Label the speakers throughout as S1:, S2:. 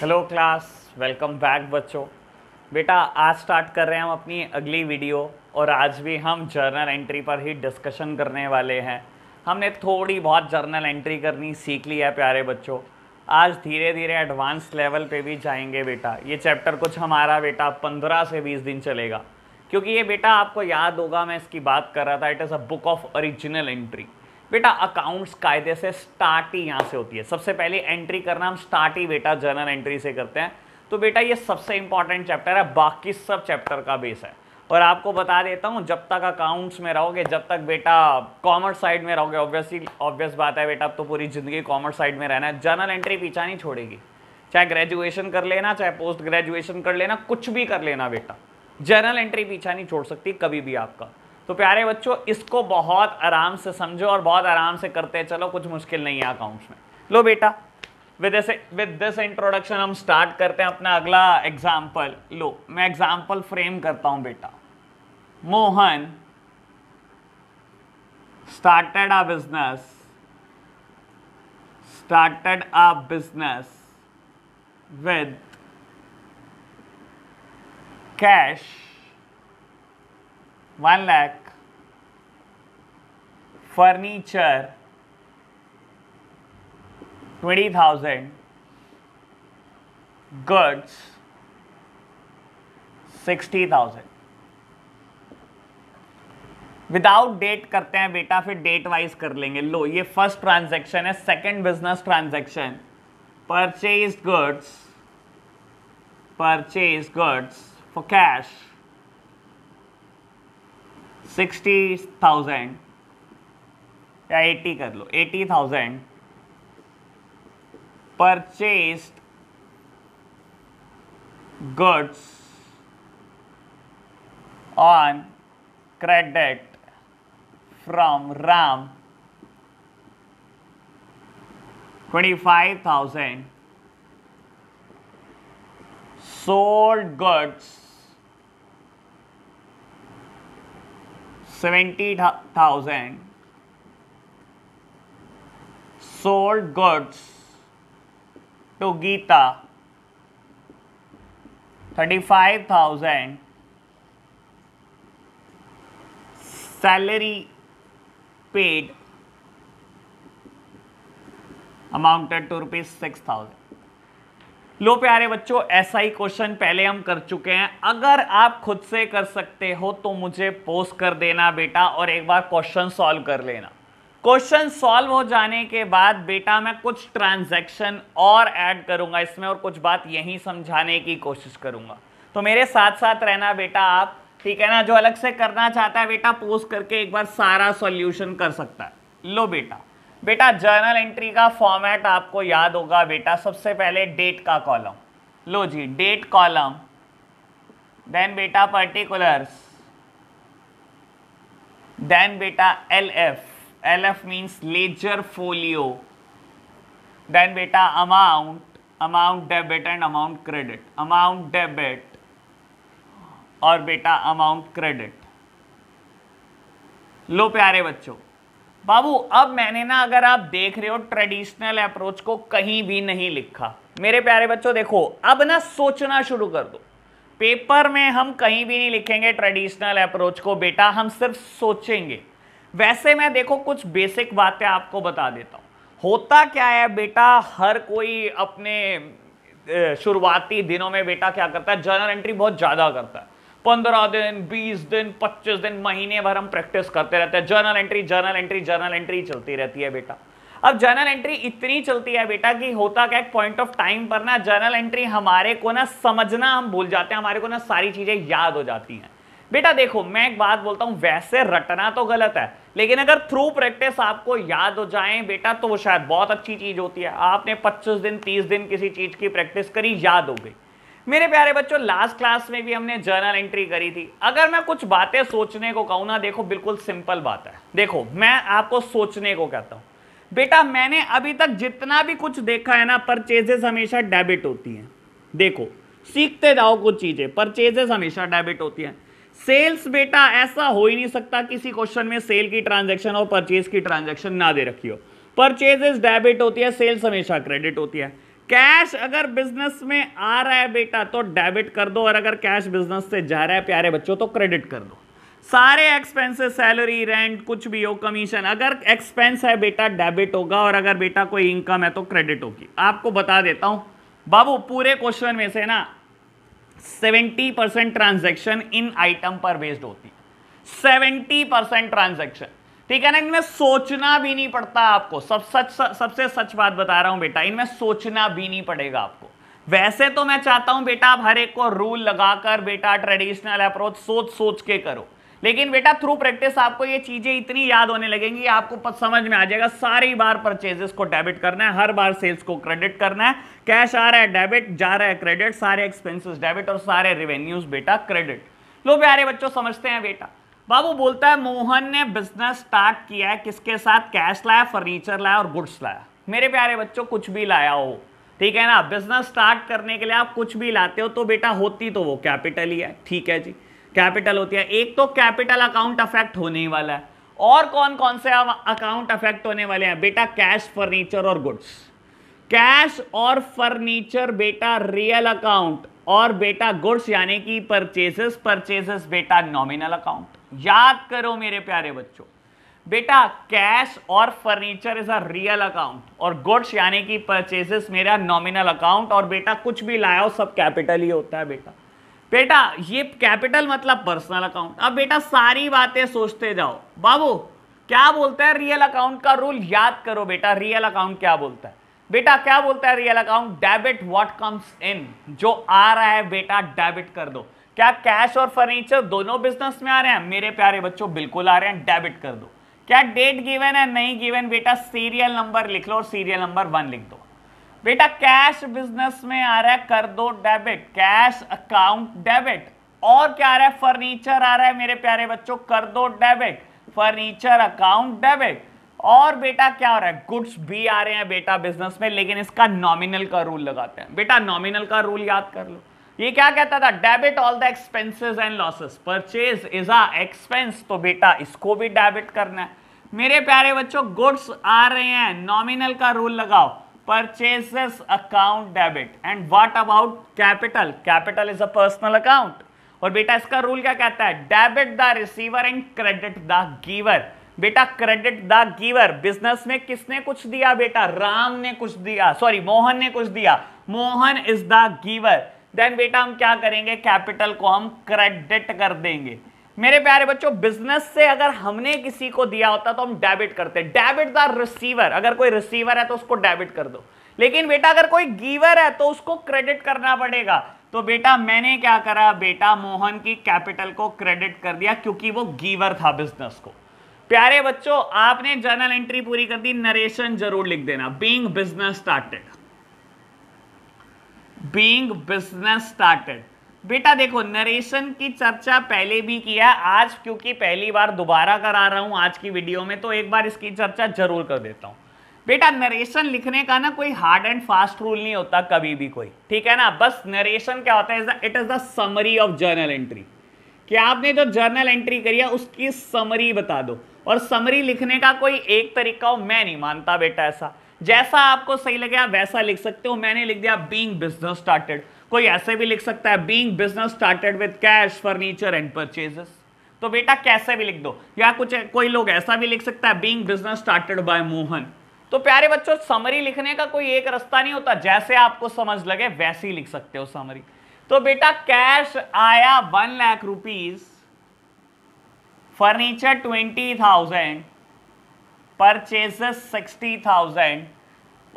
S1: Hello class welcome back बच्चों बेटा आज स्टार्ट कर रहे हैं हम अपनी अगली वीडियो और आज भी हम जर्नल एंट्री पर ही डिस्कशन करने वाले हैं हमने थोड़ी बहुत जर्नल एंट्री करनी सीख ली है प्यारे बच्चों आज धीरे धीरे एडवांस लेवल पे भी जाएंगे बेटा ये चैप्टर कुछ हमारा बेटा पंद्रह से बीस दिन चलेगा क्योंकि ये बेटा आपको याद होगा मैं इसकी बात कर रहा था it is a book of original entry बेटा अकाउंट्स कायदे से स्टार्ट ही यहाँ से होती है सबसे पहले एंट्री करना हम स्टार्ट ही बेटा जर्नल एंट्री से करते हैं तो बेटा ये सबसे इंपॉर्टेंट चैप्टर है बाकी सब चैप्टर का बेस है और आपको बता देता हूँ जब तक अकाउंट्स में रहोगे जब तक बेटा कॉमर्स साइड में रहोगे ऑब्वियसली ऑब्वियस बात है बेटा अब तो पूरी ज़िंदगी कॉमर्स साइड में रहना है जर्नल एंट्री पीछा नहीं छोड़ेगी चाहे ग्रेजुएशन कर लेना चाहे पोस्ट ग्रेजुएशन कर लेना कुछ भी कर लेना बेटा जर्नल एंट्री पीछा नहीं छोड़ सकती कभी भी आपका तो प्यारे बच्चों इसको बहुत आराम से समझो और बहुत आराम से करते चलो कुछ मुश्किल नहीं है अकाउंट्स में लो बेटा with this with this introduction हम स्टार्ट करते हैं अपना अगला एग्जाम्पल लो मैं एग्जाम्पल फ्रेम करता हूं बेटा Mohan started a business started a business with cash one lakh furniture twenty thousand sixty thousand without date करते हैं बेटा फिर डेट वाइज कर लेंगे लो ये फर्स्ट ट्रांजेक्शन है second business transaction purchase goods purchase goods for cash sixty thousand या 80 कर लो 80,000 thousand purchase goods on credit from Ram twenty five 25,000 sold goods seventy thousand sold goods to Gita 35,000 salary paid amounted to rupees six thousand लो प्यारे बच्चों ऐसा ही question पहले हम कर चुके हैं अगर आप खुद से कर सकते हो तो मुझे पोस्ट कर देना बेटा और एक बार क्वेश्चन सॉल्व कर लेना क्वेश्चन सॉल्व हो जाने के बाद बेटा मैं कुछ ट्रांजैक्शन और ऐड करूंगा इसमें और कुछ बात यही समझाने की कोशिश करूंगा तो मेरे साथ साथ रहना बेटा आप ठीक है ना जो अलग से करना चाहता है बेटा पोस्ट करके एक बार सारा सॉल्यूशन कर सकता है लो बेटा बेटा जर्नल एंट्री का फॉर्मेट आपको याद होगा बेटा सबसे पहले डेट का कॉलम लो जी डेट कॉलम देन बेटा पर्टिकुलर्स देन बेटा L F L F means ledger folio then बेटा amount amount debit and amount credit amount debit और बेटा अमाउंट क्रेडिट लो प्यारे बच्चों बाबू अब मैंने ना अगर आप देख रहे हो ट्रेडिशनल अप्रोच को कहीं भी नहीं लिखा मेरे प्यारे बच्चों देखो अब ना सोचना शुरू कर दो पेपर में हम कहीं भी नहीं लिखेंगे ट्रेडिशनल अप्रोच को बेटा हम सिर्फ सोचेंगे वैसे मैं देखो कुछ बेसिक बातें आपको बता देता हूँ होता क्या है बेटा हर कोई अपने शुरुआती दिनों में बेटा क्या करता है जर्नल एंट्री बहुत ज़्यादा करता है पंद्रह दिन बीस दिन पच्चीस दिन महीने भर हम प्रैक्टिस करते रहते हैं journal entry journal entry journal entry चलती रहती है बेटा अब जर्नल एंट्री इतनी चलती है बेटा कि होता क्या पॉइंट ऑफ टाइम पर ना जर्नल एंट्री हमारे को ना समझना हम भूल जाते हैं हमारे को ना सारी चीज़ें याद हो जाती हैं बेटा देखो मैं एक बात बोलता हूँ वैसे रटना तो गलत है लेकिन अगर थ्रू प्रैक्टिस आपको याद हो जाए बेटा तो वो शायद बहुत अच्छी चीज़ होती है आपने 25 दिन 30 दिन किसी चीज़ की प्रैक्टिस करी याद हो गई मेरे प्यारे बच्चों लास्ट क्लास में भी हमने जर्नल एंट्री करी थी अगर मैं कुछ बातें सोचने को कहूँ ना देखो बिल्कुल सिंपल बात है देखो मैं आपको सोचने को कहता हूँ बेटा मैंने अभी तक जितना भी कुछ देखा है ना परचेजेस हमेशा डेबिट होती हैं देखो सीखते जाओ कुछ चीज़ें परचेजेस हमेशा डेबिट होती हैं सेल्स बेटा ऐसा हो ही नहीं सकता किसी क्वेश्चन में सेल की ट्रांजैक्शन और परचेज की ट्रांजैक्शन ना दे रखी हो परचेज इज डेबिट होती है सेल्स हमेशा क्रेडिट होती है कैश अगर बिजनेस में आ रहा है बेटा तो डेबिट कर दो और अगर कैश बिजनेस से जा रहा है प्यारे बच्चों तो क्रेडिट कर दो सारे एक्सपेंसेस सैलरी रेंट कुछ भी हो कमीशन अगर एक्सपेंस है बेटा डेबिट होगा और अगर बेटा कोई इनकम है तो क्रेडिट होगी आपको बता देता हूं बाबू पूरे क्वेश्चन में से ना सेवेंटी परसेंट ट्रांजेक्शन इन आइटम पर बेस्ड होती है सेवेंटी परसेंट ट्रांजेक्शन ठीक है ना इनमें सोचना भी नहीं पड़ता आपको सब सच सबसे सच बात बता रहा हूं बेटा इनमें सोचना भी नहीं पड़ेगा आपको वैसे तो मैं चाहता हूं बेटा आप हर एक को रूल लगाकर बेटा ट्रेडिशनल अप्रोच सोच सोच के करो लेकिन बेटा थ्रू प्रैक्टिस आपको ये चीजें इतनी याद होने लगेंगी आपको समझ में आ जाएगा सारी बार परचेजेस को डेबिट करना है हर बार सेल्स को क्रेडिट करना है कैश आ रहा है डेबिट जा रहा है क्रेडिट सारे एक्सपेंसिस डेबिट और सारे रेवेन्यूज बेटा क्रेडिट लो प्यारे बच्चों समझते हैं बेटा बाबू बोलता है मोहन ने बिजनेस स्टार्ट किया है किसके साथ कैश लाया फर्नीचर लाया और गुड्स लाया मेरे प्यारे बच्चों कुछ भी लाया हो ठीक है ना बिजनेस स्टार्ट करने के लिए आप कुछ भी लाते हो तो बेटा होती तो वो कैपिटल ही है ठीक है जी कैपिटल होती है एक तो कैपिटल अकाउंट अफेक्ट होने वाला है और कौन कौन से अकाउंट अफेक्ट होने वाले हैं बेटा कैश फर्नीचर और गुड्स कैश और फर्नीचर बेटा रियल अकाउंट और बेटा गुड्स यानी कि परचेजेस परचेजेस बेटा नॉमिनल अकाउंट याद करो मेरे प्यारे बच्चों बेटा कैश और furniture is a real account और गुड्स यानी कि परचेजेस मेरा नॉमिनल अकाउंट और बेटा कुछ भी लाया हो सब कैपिटल ही होता है बेटा बेटा ये कैपिटल मतलब पर्सनल अकाउंट अब बेटा सारी बातें सोचते जाओ बाबू क्या बोलता है रियल अकाउंट का रूल याद करो बेटा रियल अकाउंट क्या बोलता है बेटा क्या बोलता है real account debit what comes in जो आ रहा है बेटा डेबिट कर दो क्या कैश और फर्नीचर दोनों बिजनेस में आ रहे हैं मेरे प्यारे बच्चों बिल्कुल आ रहे हैं डेबिट कर दो क्या डेट गिवन है नहीं गिवन बेटा सीरियल नंबर लिख लो और सीरियल नंबर वन लिख दो बेटा कैश बिजनेस में आ रहा है कर दो डेबिट कैश अकाउंट डेबिट और क्या आ रहा है फर्नीचर आ रहा है मेरे प्यारे बच्चों कर दो डेबिट फर्नीचर अकाउंट डेबिट और बेटा क्या हो रहा है गुड्स भी आ रहे हैं बेटा बिजनेस में लेकिन इसका नॉमिनल का रूल लगाते हैं बेटा नॉमिनल का रूल याद कर लो ये क्या कहता था debit all the expenses and losses purchase is a expense तो बेटा इसको भी डेबिट करना है मेरे प्यारे बच्चों गुड्स आ रहे हैं नॉमिनल का रूल लगाओ purchases account debit and what about capital capital is a personal account और बेटा इसका रूल क्या कहता है debit the receiver and credit the giver बेटा क्रेडिट द गिवर बिजनेस में किसने कुछ दिया बेटा राम ने कुछ दिया सॉरी मोहन ने कुछ दिया Mohan is the giver then बेटा हम क्या करेंगे कैपिटल को हम क्रेडिट कर देंगे मेरे प्यारे बच्चों बिजनेस से अगर हमने किसी को दिया होता तो हम डेबिट करते डेबिट द रिसीवर अगर कोई रिसीवर है तो उसको डेबिट कर दो लेकिन बेटा अगर कोई गीवर है तो उसको क्रेडिट करना पड़ेगा तो बेटा मैंने क्या करा बेटा मोहन की कैपिटल को क्रेडिट कर दिया क्योंकि वो गीवर था बिजनेस को प्यारे बच्चों आपने जर्नल एंट्री पूरी कर दी नरेशन जरूर लिख देना being business started being business started बेटा देखो नरेशन की चर्चा पहले भी किया आज क्योंकि पहली बार दोबारा करा रहा हूं आज की वीडियो में तो एक बार इसकी चर्चा जरूर कर देता हूं बेटा नरेशन लिखने का ना कोई हार्ड एंड फास्ट रूल नहीं होता कभी भी कोई ठीक है ना बस नरेशन क्या होता है it is the summary of journal entry कि आपने जो जर्नल एंट्री करी है उसकी समरी बता दो और समरी लिखने का कोई एक तरीका हो मैं नहीं मानता बेटा ऐसा जैसा आपको सही लगे आप वैसा लिख सकते हो मैंने लिख दिया बींग बिजनेस स्टार्टेड कोई ऐसे भी लिख सकता है being business started with cash furniture and purchases तो बेटा कैसे भी लिख दो या कुछ कोई लोग ऐसा भी लिख सकता है being business started by Mohan तो प्यारे बच्चों समरी लिखने का कोई एक रास्ता नहीं होता जैसे आपको समझ लगे वैसे ही लिख सकते हो समरी तो बेटा कैश आया one lakh rupees furniture twenty thousand purchases sixty thousand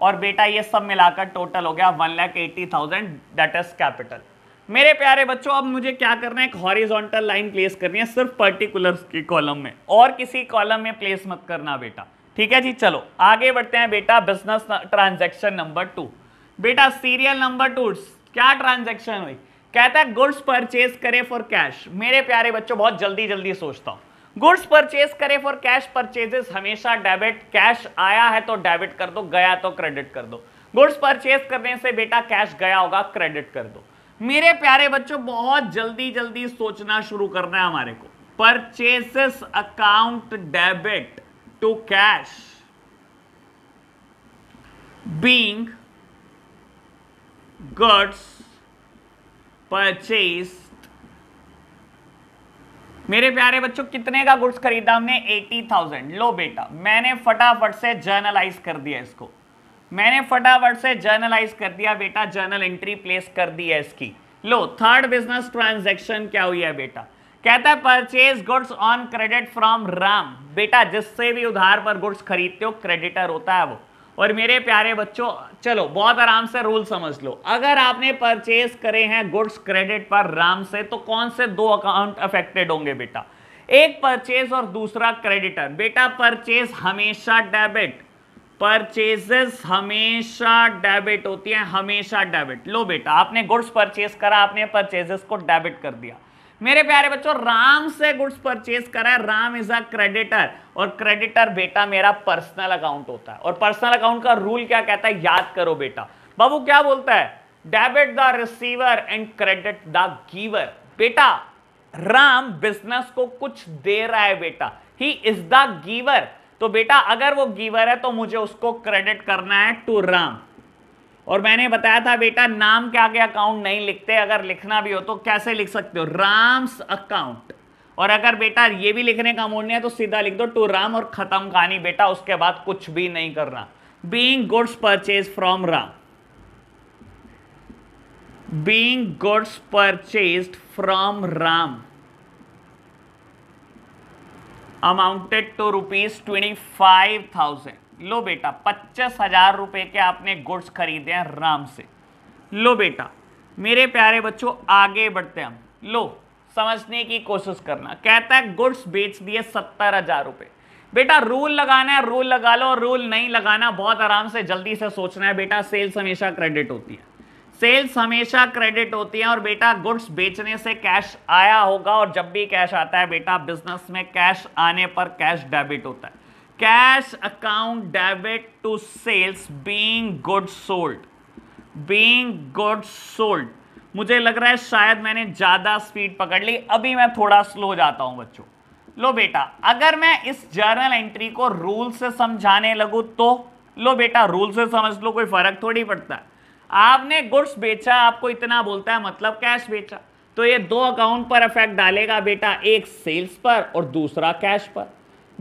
S1: और बेटा ये सब मिलाकर टोटल हो गया one lakh eighty thousand date is capital मेरे प्यारे बच्चों अब मुझे क्या करना है एक हॉरिजॉन्टल लाइन प्लेस करनी है सिर्फ पर्टिकुलर की कॉलम में और किसी कॉलम में प्लेस मत करना बेटा ठीक है जी चलो आगे बढ़ते हैं बेटा बिजनेस ट्रांजेक्शन नंबर टू बेटा सीरियल नंबर टू क्या ट्रांजेक्शन हुई कहता है गुड्स परचेज करे फॉर कैश मेरे प्यारे बच्चों बहुत जल्दी जल्दी सोचता हूँ गुड्स परचेज करें फॉर कैश परचेजेस हमेशा डेबिट कैश आया है तो डेबिट कर दो गया तो क्रेडिट कर दो गुड्स परचेज करने से बेटा कैश गया होगा क्रेडिट कर दो मेरे प्यारे बच्चों बहुत जल्दी जल्दी सोचना शुरू करना है हमारे को purchases account debit to cash being goods purchase मेरे प्यारे बच्चों कितने का गुड्स खरीदा हमने एटी थाउजेंड लो बेटा मैंने फटाफट से जर्नलाइज कर दिया इसको मैंने फटाफट से जर्नलाइज कर दिया बेटा जर्नल एंट्री प्लेस कर दी है इसकी लो थर्ड बिजनेस ट्रांजेक्शन क्या हुई है बेटा कहता है purchase goods on credit from Ram बेटा जिससे भी उधार पर गुड्स खरीदते हो क्रेडिटर होता है वो और मेरे प्यारे बच्चों चलो बहुत आराम से रूल समझ लो अगर आपने परचेज करे हैं गुड्स क्रेडिट पर राम से तो कौन से दो अकाउंट अफेक्टेड होंगे बेटा एक परचेज और दूसरा क्रेडिटर बेटा परचेज हमेशा डेबिट परचेजेस हमेशा डेबिट होती है हमेशा डेबिट लो बेटा आपने गुड्स परचेज करा आपने परचेजेस को डेबिट कर दिया मेरे प्यारे बच्चों राम से गुड्स परचेज करा है राम इज अ क्रेडिटर और क्रेडिटर बेटा मेरा पर्सनल अकाउंट होता है और पर्सनल अकाउंट का रूल क्या कहता है याद करो बेटा बाबू क्या बोलता है debit the receiver and credit the giver बेटा राम बिजनेस को कुछ दे रहा है बेटा ही इज द गिवर तो बेटा अगर वो गिवर है तो मुझे उसको क्रेडिट करना है टू राम और मैंने बताया था बेटा नाम के आगे अकाउंट नहीं लिखते अगर लिखना भी हो तो कैसे लिख सकते हो राम्स अकाउंट और अगर बेटा ये भी लिखने का मूड नहीं है तो सीधा लिख दो टू राम और खत्म कहानी बेटा उसके बाद कुछ भी नहीं करना being goods purchase from Ram being goods purchase from Ram amounted to rupees twenty five thousand लो बेटा पच्चीस हजार रुपये के आपने गुड्स खरीदे हैं राम से लो बेटा मेरे प्यारे बच्चों आगे बढ़ते हम लो समझने की कोशिश करना कहता है गुड्स बेच दिए सत्तर हजार रुपये बेटा रूल लगाना है रूल लगा लो रूल नहीं लगाना बहुत आराम से जल्दी से सोचना है बेटा सेल्स हमेशा क्रेडिट होती है सेल्स हमेशा क्रेडिट होती है और बेटा गुड्स बेचने से कैश आया होगा और जब भी कैश आता है बेटा बिजनेस में कैश आने पर कैश डेबिट होता है cash account debit to sales being good sold being good sold मुझे लग रहा है शायद मैंने ज़्यादा स्पीड पकड़ ली अभी मैं थोड़ा स्लो जाता हूँ बच्चों लो बेटा अगर मैं इस जर्नल एंट्री को रूल से समझाने लगू तो लो बेटा रूल से समझ लो कोई फर्क थोड़ी पड़ता है आपने गुड्स बेचा आपको इतना बोलता है मतलब कैश बेचा तो ये दो अकाउंट पर इफेक्ट डालेगा बेटा एक सेल्स पर और दूसरा कैश पर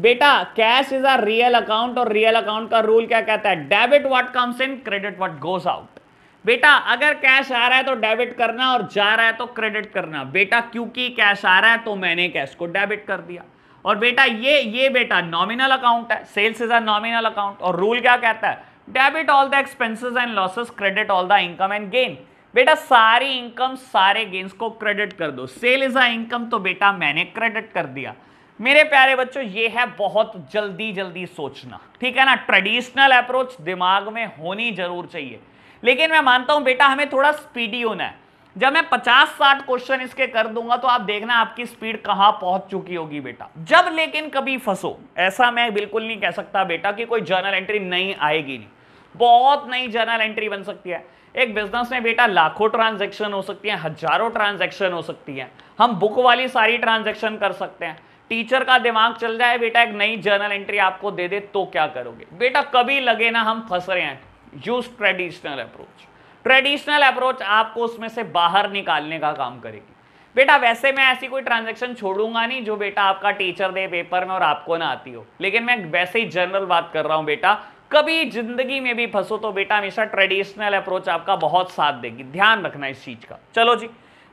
S1: बेटा cash is a real account और रियल अकाउंट का रूल क्या कहता है debit what comes in credit what goes out बेटा अगर कैश आ रहा है तो डेबिट करना और जा रहा है तो क्रेडिट करना बेटा क्योंकि कैश आ रहा है तो मैंने कैश को डेबिट कर दिया और बेटा ये ये बेटा नॉमिनल अकाउंट है sales is a nominal account और रूल क्या कहता है debit all the expenses and losses credit all the income and gain बेटा सारी इनकम सारे गेन्स को क्रेडिट कर दो सेल इज अ इनकम तो बेटा मैंने क्रेडिट कर दिया मेरे प्यारे बच्चों ये है बहुत जल्दी जल्दी सोचना ठीक है ना ट्रेडिशनल अप्रोच दिमाग में होनी जरूर चाहिए लेकिन मैं मानता हूं बेटा हमें थोड़ा स्पीडी होना है जब मैं 50-60 क्वेश्चन इसके कर दूंगा तो आप देखना आपकी स्पीड कहां पहुंच चुकी होगी बेटा जब लेकिन कभी फंसो ऐसा मैं बिल्कुल नहीं कह सकता बेटा कि कोई जर्नल एंट्री नहीं आएगी नहीं बहुत नई जर्नल एंट्री बन सकती है एक बिजनेस में बेटा लाखों ट्रांजेक्शन हो सकती है हजारों ट्रांजेक्शन हो सकती है हम बुक वाली सारी ट्रांजेक्शन कर सकते हैं टीचर का दिमाग चल जाए बेटा एक नई जर्नल एंट्री आपको दे दे तो क्या करोगे बेटा कभी लगे ना हम फंस रहे हैं use traditional approach traditional approach आपको उसमें से बाहर निकालने का काम करेगी बेटा वैसे मैं ऐसी कोई ट्रांजेक्शन छोड़ूंगा नहीं जो बेटा आपका टीचर दे पेपर में और आपको ना आती हो लेकिन मैं वैसे ही जनरल बात कर रहा हूँ बेटा कभी जिंदगी में भी फंसो तो बेटा हमेशा ट्रेडिशनल अप्रोच आपका बहुत साथ देगी ध्यान रखना इस चीज का चलो जी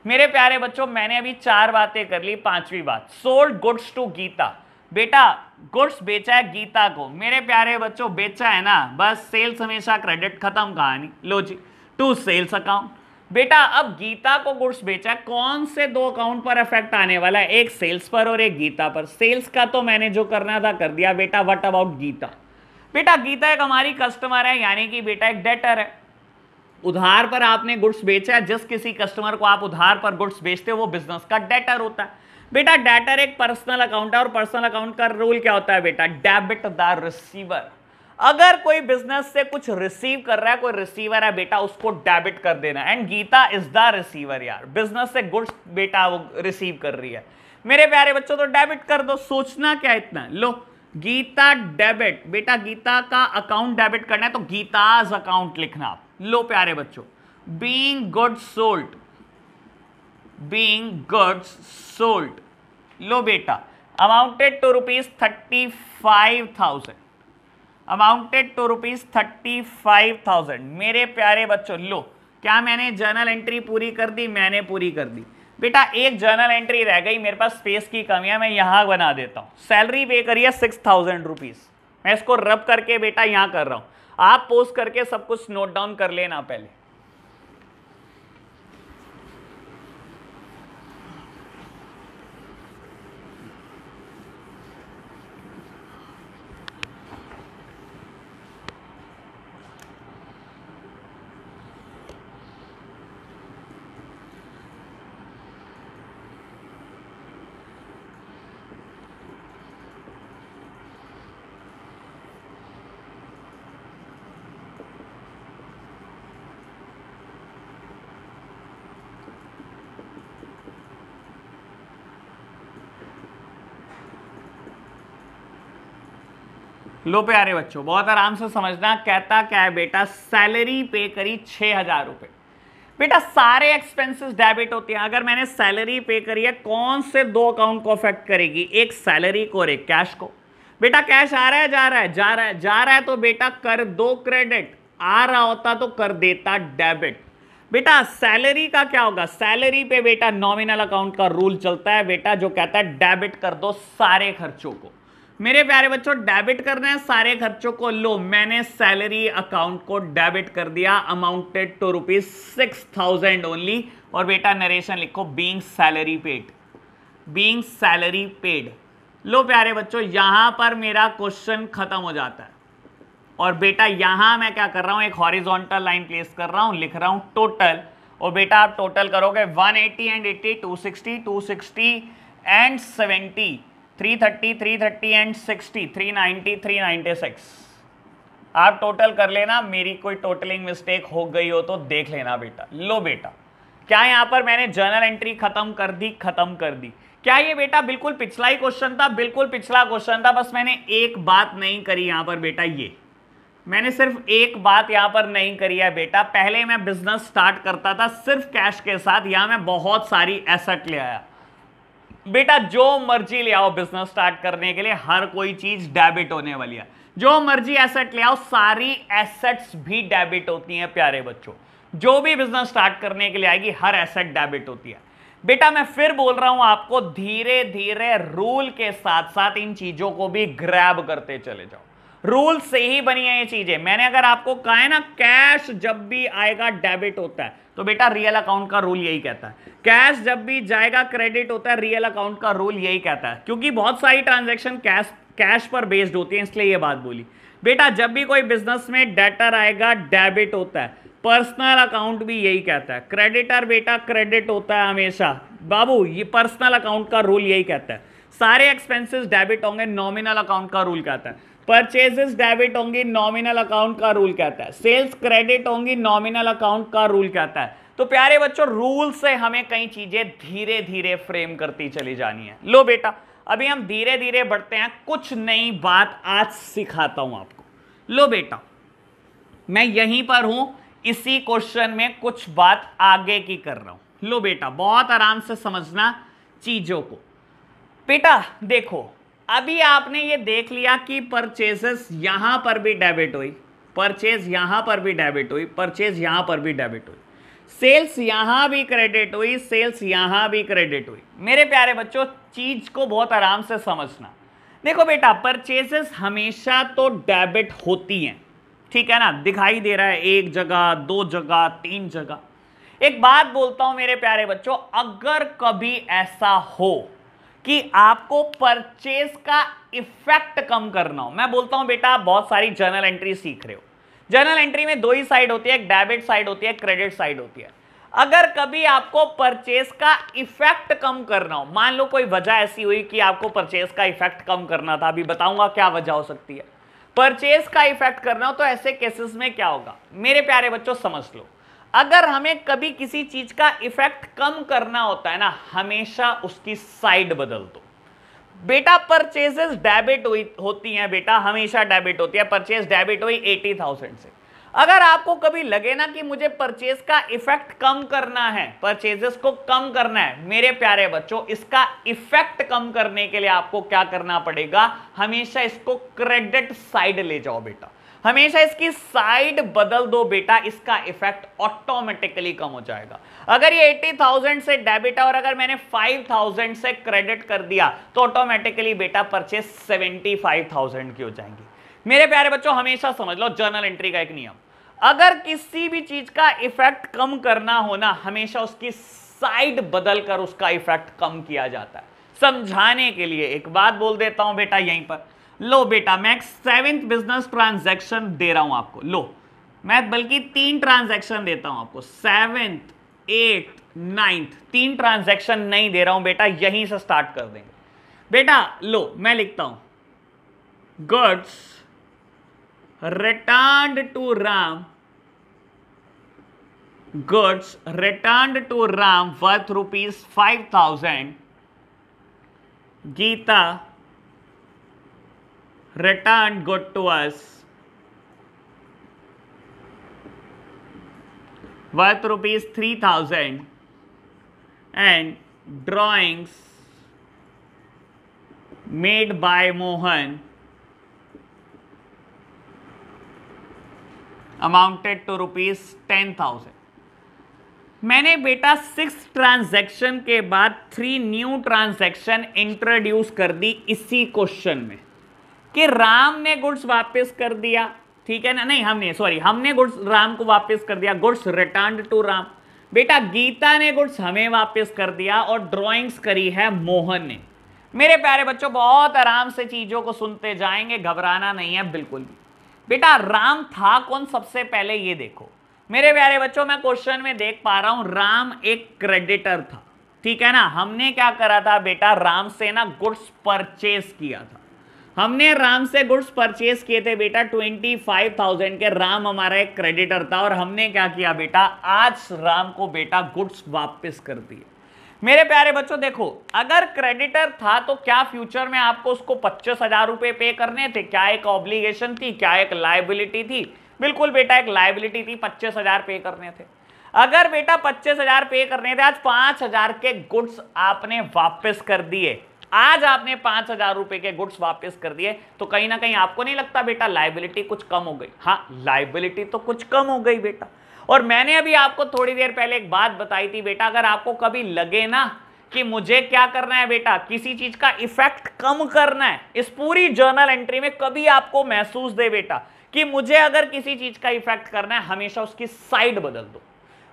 S1: मेरे प्यारे बच्चों मैंने अभी चार बातें कर ली पांचवी बात सोल्ड गुड्स टू गीता बेटा गुड्स बेचा है गीता को मेरे प्यारे बच्चों बेचा है ना बस सेल्स हमेशा क्रेडिट खत्म कहानी लो जी टू सेल्स अकाउंट बेटा अब गीता को गुड्स बेचा है कौन से दो अकाउंट पर इफेक्ट आने वाला है एक सेल्स पर और एक गीता पर सेल्स का तो मैंने जो करना था कर दिया बेटा वट अबाउट गीता बेटा गीता एक हमारी कस्टमर है यानी कि बेटा एक डेटर है उधार पर आपने गुड्स बेचा है जिस किसी कस्टमर को आप उधार पर गुड्स बेचते हो वो बिजनेस का डेटर होता है बेटा डेटर एक पर्सनल अकाउंट है और पर्सनल अकाउंट का रोल क्या होता है बेटा डेबिट द रिसीवर अगर कोई बिजनेस से कुछ रिसीव कर रहा है कोई रिसीवर है बेटा उसको डेबिट कर देना and Gita is the receiver यार बिजनेस से गुड्स बेटा वो रिसीव कर रही है मेरे प्यारे बच्चों तो डेबिट कर दो सोचना क्या इतना लो गीता डेबिट बेटा गीता का अकाउंट डेबिट करना है तो गीताज अकाउंट लिखना आप लो प्यारे बच्चों being good sold being good sold लो बेटा amounted to rupees thirty five thousand amounted to rupees thirty five thousand मेरे प्यारे बच्चों लो क्या मैंने जर्नल एंट्री पूरी कर दी मैंने पूरी कर दी बेटा एक जर्नल एंट्री रह गई मेरे पास स्पेस की कमी है मैं यहाँ बना देता हूँ सैलरी पे करिए सिक्स थाउजेंड रुपीज़ मैं इसको रब करके बेटा यहाँ कर रहा हूँ आप पोस्ट करके सब कुछ नोट डाउन कर लेना पहले लो प्यारे बच्चों बहुत आराम से समझना कहता क्या है बेटा सैलरी पे करी छः हज़ार रुपये बेटा सारे एक्सपेंसेस डेबिट होते हैं अगर मैंने सैलरी पे करी है कौन से दो अकाउंट को अफेक्ट करेगी एक सैलरी को और एक कैश को बेटा कैश आ रहा है जा रहा है जा रहा है जा रहा है तो बेटा कर दो क्रेडिट आ रहा होता तो कर देता डेबिट बेटा सैलरी का क्या होगा सैलरी पे बेटा नॉमिनल अकाउंट का रूल चलता है बेटा जो कहता है डेबिट कर दो सारे खर्चों को मेरे प्यारे बच्चों डेबिट करना है सारे खर्चों को लो मैंने सैलरी अकाउंट को डेबिट कर दिया amounted to rupees six thousand only और बेटा नरेशन लिखो being salary paid being salary paid लो प्यारे बच्चों यहाँ पर मेरा क्वेश्चन खत्म हो जाता है और बेटा यहाँ मैं क्या कर रहा हूँ एक हॉरिजोंटल लाइन प्लेस कर रहा हूँ लिख रहा हूँ टोटल और बेटा आप टोटल करोगे one and sixty two sixty and seventy three thirty three thirty and sixty three ninety three ninety six आप टोटल कर लेना मेरी कोई टोटलिंग मिस्टेक हो गई हो तो देख लेना बेटा लो बेटा क्या यहाँ पर मैंने जर्नल एंट्री खत्म कर दी खत्म कर दी क्या ये बेटा बिल्कुल पिछला ही क्वेश्चन था बिल्कुल पिछला क्वेश्चन था बस मैंने एक बात नहीं करी यहाँ पर बेटा ये मैंने सिर्फ एक बात यहाँ पर नहीं करी है बेटा पहले मैं बिजनेस स्टार्ट करता था सिर्फ कैश के साथ यहाँ मैं बहुत सारी एसेट ले आया बेटा जो मर्जी ले आओ बिजनेस स्टार्ट करने के लिए हर कोई चीज डेबिट होने वाली है जो मर्जी एसेट ले आओ सारी एसेट्स भी डेबिट होती हैं प्यारे बच्चों जो भी बिजनेस स्टार्ट करने के लिए आएगी हर एसेट डेबिट होती है बेटा मैं फिर बोल रहा हूं आपको धीरे धीरे रूल के साथ साथ इन चीजों को भी ग्रैब करते चले जाओ रूल से ही बनी है ये चीजें मैंने अगर आपको कहा है ना कैश जब भी आएगा डेबिट होता है तो बेटा रियल अकाउंट का रूल यही कहता है कैश जब भी जाएगा क्रेडिट होता है रियल अकाउंट का रूल यही कहता है क्योंकि बहुत सारी ट्रांजेक्शन कैश कैश पर बेस्ड होती है इसलिए ये बात बोली बेटा जब भी कोई बिजनेस में डेटर आएगा डेबिट होता है पर्सनल अकाउंट भी यही कहता है क्रेडिटर बेटा क्रेडिट होता है हमेशा बाबू ये पर्सनल अकाउंट का रूल यही कहता है सारे एक्सपेंसेस डेबिट होंगे नॉमिनल अकाउंट का रूल कहता है परचेजेस डेबिट होंगी नॉमिनल अकाउंट का रूल कहता है सेल्स क्रेडिट होंगी नॉमिनल अकाउंट का रूल कहता है तो प्यारे बच्चों रूल से हमें कई चीजें धीरे धीरे फ्रेम करती चली जानी है लो बेटा अभी हम धीरे धीरे बढ़ते हैं कुछ नई बात आज सिखाता हूं आपको लो बेटा मैं यहीं पर हूं इसी क्वेश्चन में कुछ बात आगे की कर रहा हूं लो बेटा बहुत आराम से समझना चीजों को बेटा देखो अभी आपने ये देख लिया कि परचेजेस यहाँ पर भी डेबिट हुई परचेज यहाँ पर भी डेबिट हुई परचेज यहाँ पर भी डेबिट हुई सेल्स यहाँ भी क्रेडिट हुई सेल्स यहाँ भी क्रेडिट हुई मेरे प्यारे बच्चों चीज़ को बहुत आराम से समझना देखो बेटा परचेजेस हमेशा तो डेबिट होती हैं ठीक है ना दिखाई दे रहा है एक जगह दो जगह तीन जगह एक बात बोलता हूँ मेरे प्यारे बच्चों अगर कभी ऐसा हो कि आपको परचेज का इफेक्ट कम करना हो मैं बोलता हूं बेटा आप बहुत सारी जर्नल एंट्री सीख रहे हो जर्नल एंट्री में दो ही साइड होती है एक डेबिट साइड होती है क्रेडिट साइड होती है अगर कभी आपको परचेज का इफेक्ट कम करना हो मान लो कोई वजह ऐसी हुई कि आपको परचेज का इफेक्ट कम करना था अभी बताऊंगा क्या वजह हो सकती है परचेज का इफेक्ट करना हो तो ऐसे केसेस में क्या होगा मेरे प्यारे बच्चों समझ लो अगर हमें कभी किसी चीज का इफेक्ट कम करना होता है ना हमेशा उसकी साइड बदल दो बेटा परचेजेस डेबिट होती हैं बेटा हमेशा डेबिट होती है परचेज डेबिट हुई एटी थाउजेंड से अगर आपको कभी लगे ना कि मुझे परचेज का इफेक्ट कम करना है परचेजेस को कम करना है मेरे प्यारे बच्चों इसका इफेक्ट कम करने के लिए आपको क्या करना पड़ेगा हमेशा इसको क्रेडिट साइड ले जाओ बेटा हमेशा इसकी साइड बदल दो बेटा इसका इफेक्ट ऑटोमेटिकली कम हो जाएगा अगर ये 80,000 से डेबिट और अगर मैंने 5,000 से क्रेडिट कर दिया तो ऑटोमेटिकली बेटा परचेज 75,000 की हो जाएंगी मेरे प्यारे बच्चों हमेशा समझ लो जर्नल एंट्री का एक नियम अगर किसी भी चीज का इफेक्ट कम करना होना हमेशा उसकी साइड बदल कर उसका इफेक्ट कम किया जाता है समझाने के लिए एक बात बोल देता हूं बेटा यहीं पर लो बेटा मैं एक सेवेंथ बिजनेस ट्रांजैक्शन दे रहा हूं आपको लो मैं बल्कि तीन ट्रांजैक्शन देता हूं आपको सेवेंथ एट नाइन्थ तीन ट्रांजैक्शन नहीं दे रहा हूं बेटा यहीं से स्टार्ट कर देंगे बेटा लो मैं लिखता हूं goods return to Ram return to Ram worth rupees five thousand Gita returned good to us worth rupees 3000 and drawings made by Mohan amounted to rupees ten thousand मैंने बेटा सिक्स ट्रांजैक्शन के बाद थ्री न्यू ट्रांजैक्शन इंट्रोड्यूस कर दी इसी question में कि राम ने goods वापस कर दिया ठीक है ना नहीं हमने सॉरी हमने गुड्स राम को वापस कर दिया गुड्स रिटर्न टू राम बेटा गीता ने गुड्स हमें वापस कर दिया और ड्राइंग्स करी है मोहन ने मेरे प्यारे बच्चों बहुत आराम से चीज़ों को सुनते जाएंगे घबराना नहीं है बिल्कुल भी बेटा राम था कौन सबसे पहले ये देखो मेरे प्यारे बच्चों मैं क्वेश्चन में देख पा रहा हूँ राम एक क्रेडिटर था ठीक है ना हमने क्या करा था बेटा राम से ना गुड्स परचेज किया था हमने राम से गुड्स परचेज किए थे बेटा ट्वेंटी फाइव थाउजेंड के राम हमारा एक क्रेडिटर था और हमने क्या किया बेटा आज राम को बेटा गुड्स वापस कर दिए मेरे प्यारे बच्चों देखो अगर क्रेडिटर था तो क्या फ्यूचर में आपको उसको पच्चीस हजार रुपए पे करने थे क्या एक ऑब्लिगेशन थी क्या एक लाइबिलिटी थी बिल्कुल बेटा एक लाइबिलिटी थी पच्चीस हजार पे करने थे अगर बेटा पच्चीस हजार पे करने थे आज पांच हजार के गुड्स आपने वापस कर दिए आज आपने पांच हजार रुपए के गुड्स वापस कर दिए तो कहीं ना कहीं आपको नहीं लगता बेटा लाइबिलिटी कुछ कम हो गई हाँ लाइबिलिटी तो कुछ कम हो गई बेटा और मैंने अभी आपको थोड़ी देर पहले एक बात बताई थी बेटा अगर आपको कभी लगे ना कि मुझे क्या करना है बेटा किसी चीज का इफेक्ट कम करना है इस पूरी जर्नल एंट्री में कभी आपको महसूस दे बेटा कि मुझे अगर किसी चीज का इफेक्ट करना है हमेशा उसकी साइड बदल दो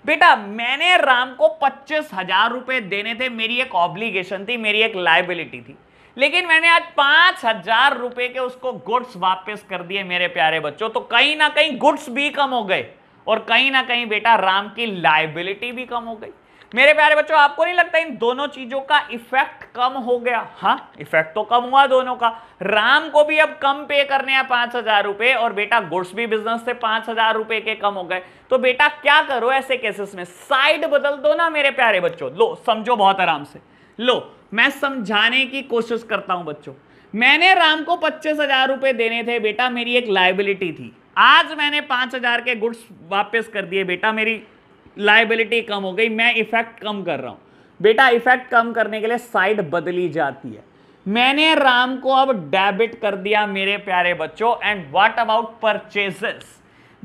S1: बेटा मैंने राम को पच्चीस हजार रुपए देने थे मेरी एक ऑब्लिगेशन थी मेरी एक लाइबिलिटी थी लेकिन मैंने आज पांच हजार रुपए के उसको गुड्स वापस कर दिए मेरे प्यारे बच्चों तो कहीं ना कहीं गुड्स भी कम हो गए और कहीं ना कहीं बेटा राम की लाइबिलिटी भी कम हो गई मेरे प्यारे बच्चों आपको नहीं लगता इन दोनों चीजों का इफेक्ट कम हो गया हाँ इफेक्ट तो कम हुआ दोनों का राम को भी अब कम पे करने हैं पांच हजार रुपए और बेटा गुड्स भी बिजनेस से पांच हजार रुपए के कम हो गए तो बेटा क्या करो ऐसे केसेस में साइड बदल दो ना मेरे प्यारे बच्चों लो समझो बहुत आराम से लो मैं समझाने की कोशिश करता हूं बच्चों मैंने राम को पच्चीस हजार रुपए देने थे बेटा मेरी एक लाइबिलिटी थी आज मैंने पांच हजार के गुड्स वापस कर दिए बेटा मेरी लाइबिलिटी कम हो गई मैं इफेक्ट कम कर रहा हूं बेटा इफेक्ट कम करने के लिए साइड बदली जाती है मैंने राम को अब डेबिट कर दिया मेरे प्यारे बच्चों एंड व्हाट अबाउट परचेजेस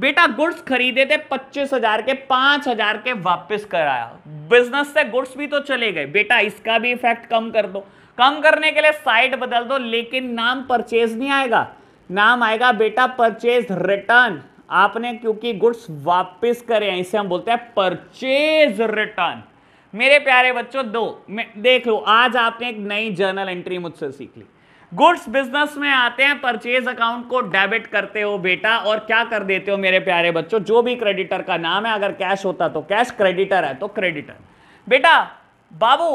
S1: बेटा गुड्स खरीदे थे पच्चीस हजार के पांच हजार के वापस कराया बिजनेस से गुड्स भी तो चले गए बेटा इसका भी इफेक्ट कम कर दो कम करने के लिए साइड बदल दो लेकिन नाम परचेज नहीं आएगा नाम आएगा बेटा परचेज रिटर्न आपने क्योंकि गुड्स वापस करे हैं इसे हम बोलते हैं परचेज रिटर्न मेरे प्यारे बच्चों दो देख लो आज आपने एक नई जर्नल एंट्री मुझसे सीख ली गुड्स बिजनेस में आते हैं परचेज अकाउंट को डेबिट करते हो बेटा और क्या कर देते हो मेरे प्यारे बच्चों जो भी क्रेडिटर का नाम है अगर कैश होता तो कैश क्रेडिटर है तो क्रेडिटर बेटा बाबू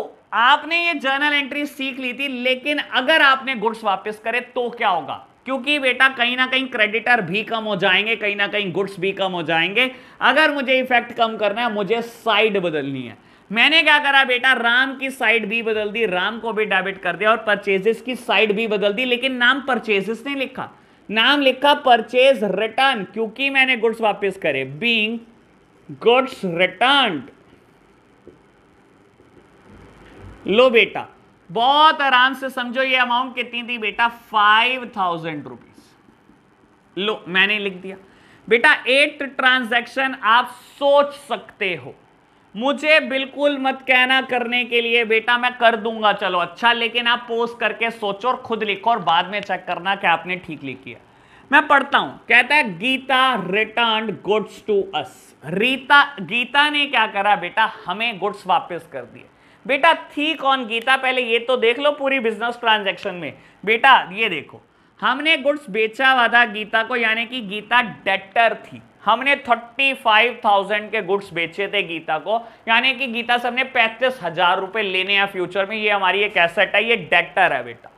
S1: आपने ये जर्नल एंट्री सीख ली थी लेकिन अगर आपने गुड्स वापस करे तो क्या होगा क्योंकि बेटा कहीं ना कहीं क्रेडिटर भी कम हो जाएंगे कहीं ना कहीं गुड्स भी कम हो जाएंगे अगर मुझे इफेक्ट कम करना है मुझे साइड बदलनी है मैंने क्या करा बेटा राम की साइड भी बदल दी राम को भी डेबिट कर दिया और परचेजेस की साइड भी बदल दी लेकिन नाम परचेजेस नहीं लिखा नाम लिखा परचेज रिटर्न क्योंकि मैंने गुड्स वापस करे बींग गुड्स रिटर्न लो बेटा बहुत आराम से समझो ये अमाउंट कितनी थी बेटा फाइव थाउजेंड रुपीज लो मैंने लिख दिया बेटा एट ट्रांजैक्शन आप सोच सकते हो मुझे बिल्कुल मत कहना करने के लिए बेटा मैं कर दूंगा चलो अच्छा लेकिन आप पोस्ट करके सोचो और खुद लिखो और बाद में चेक करना कि आपने ठीक लिखी है मैं पढ़ता हूं कहता है Gita return goods to us Rita Gita ने क्या करा बेटा हमें गुड्स वापस कर दिए बेटा थी कौन गीता पहले ये तो देख लो पूरी बिजनेस ट्रांजेक्शन में बेटा ये देखो हमने गुड्स बेचा हुआ था गीता को यानी कि गीता डेटर थी हमने 35,000 के गुड्स बेचे थे गीता को यानी कि गीता से हमने पैंतीस हजार रुपए लेने हैं फ्यूचर में ये हमारी एक एसेट है ये डेटर है बेटा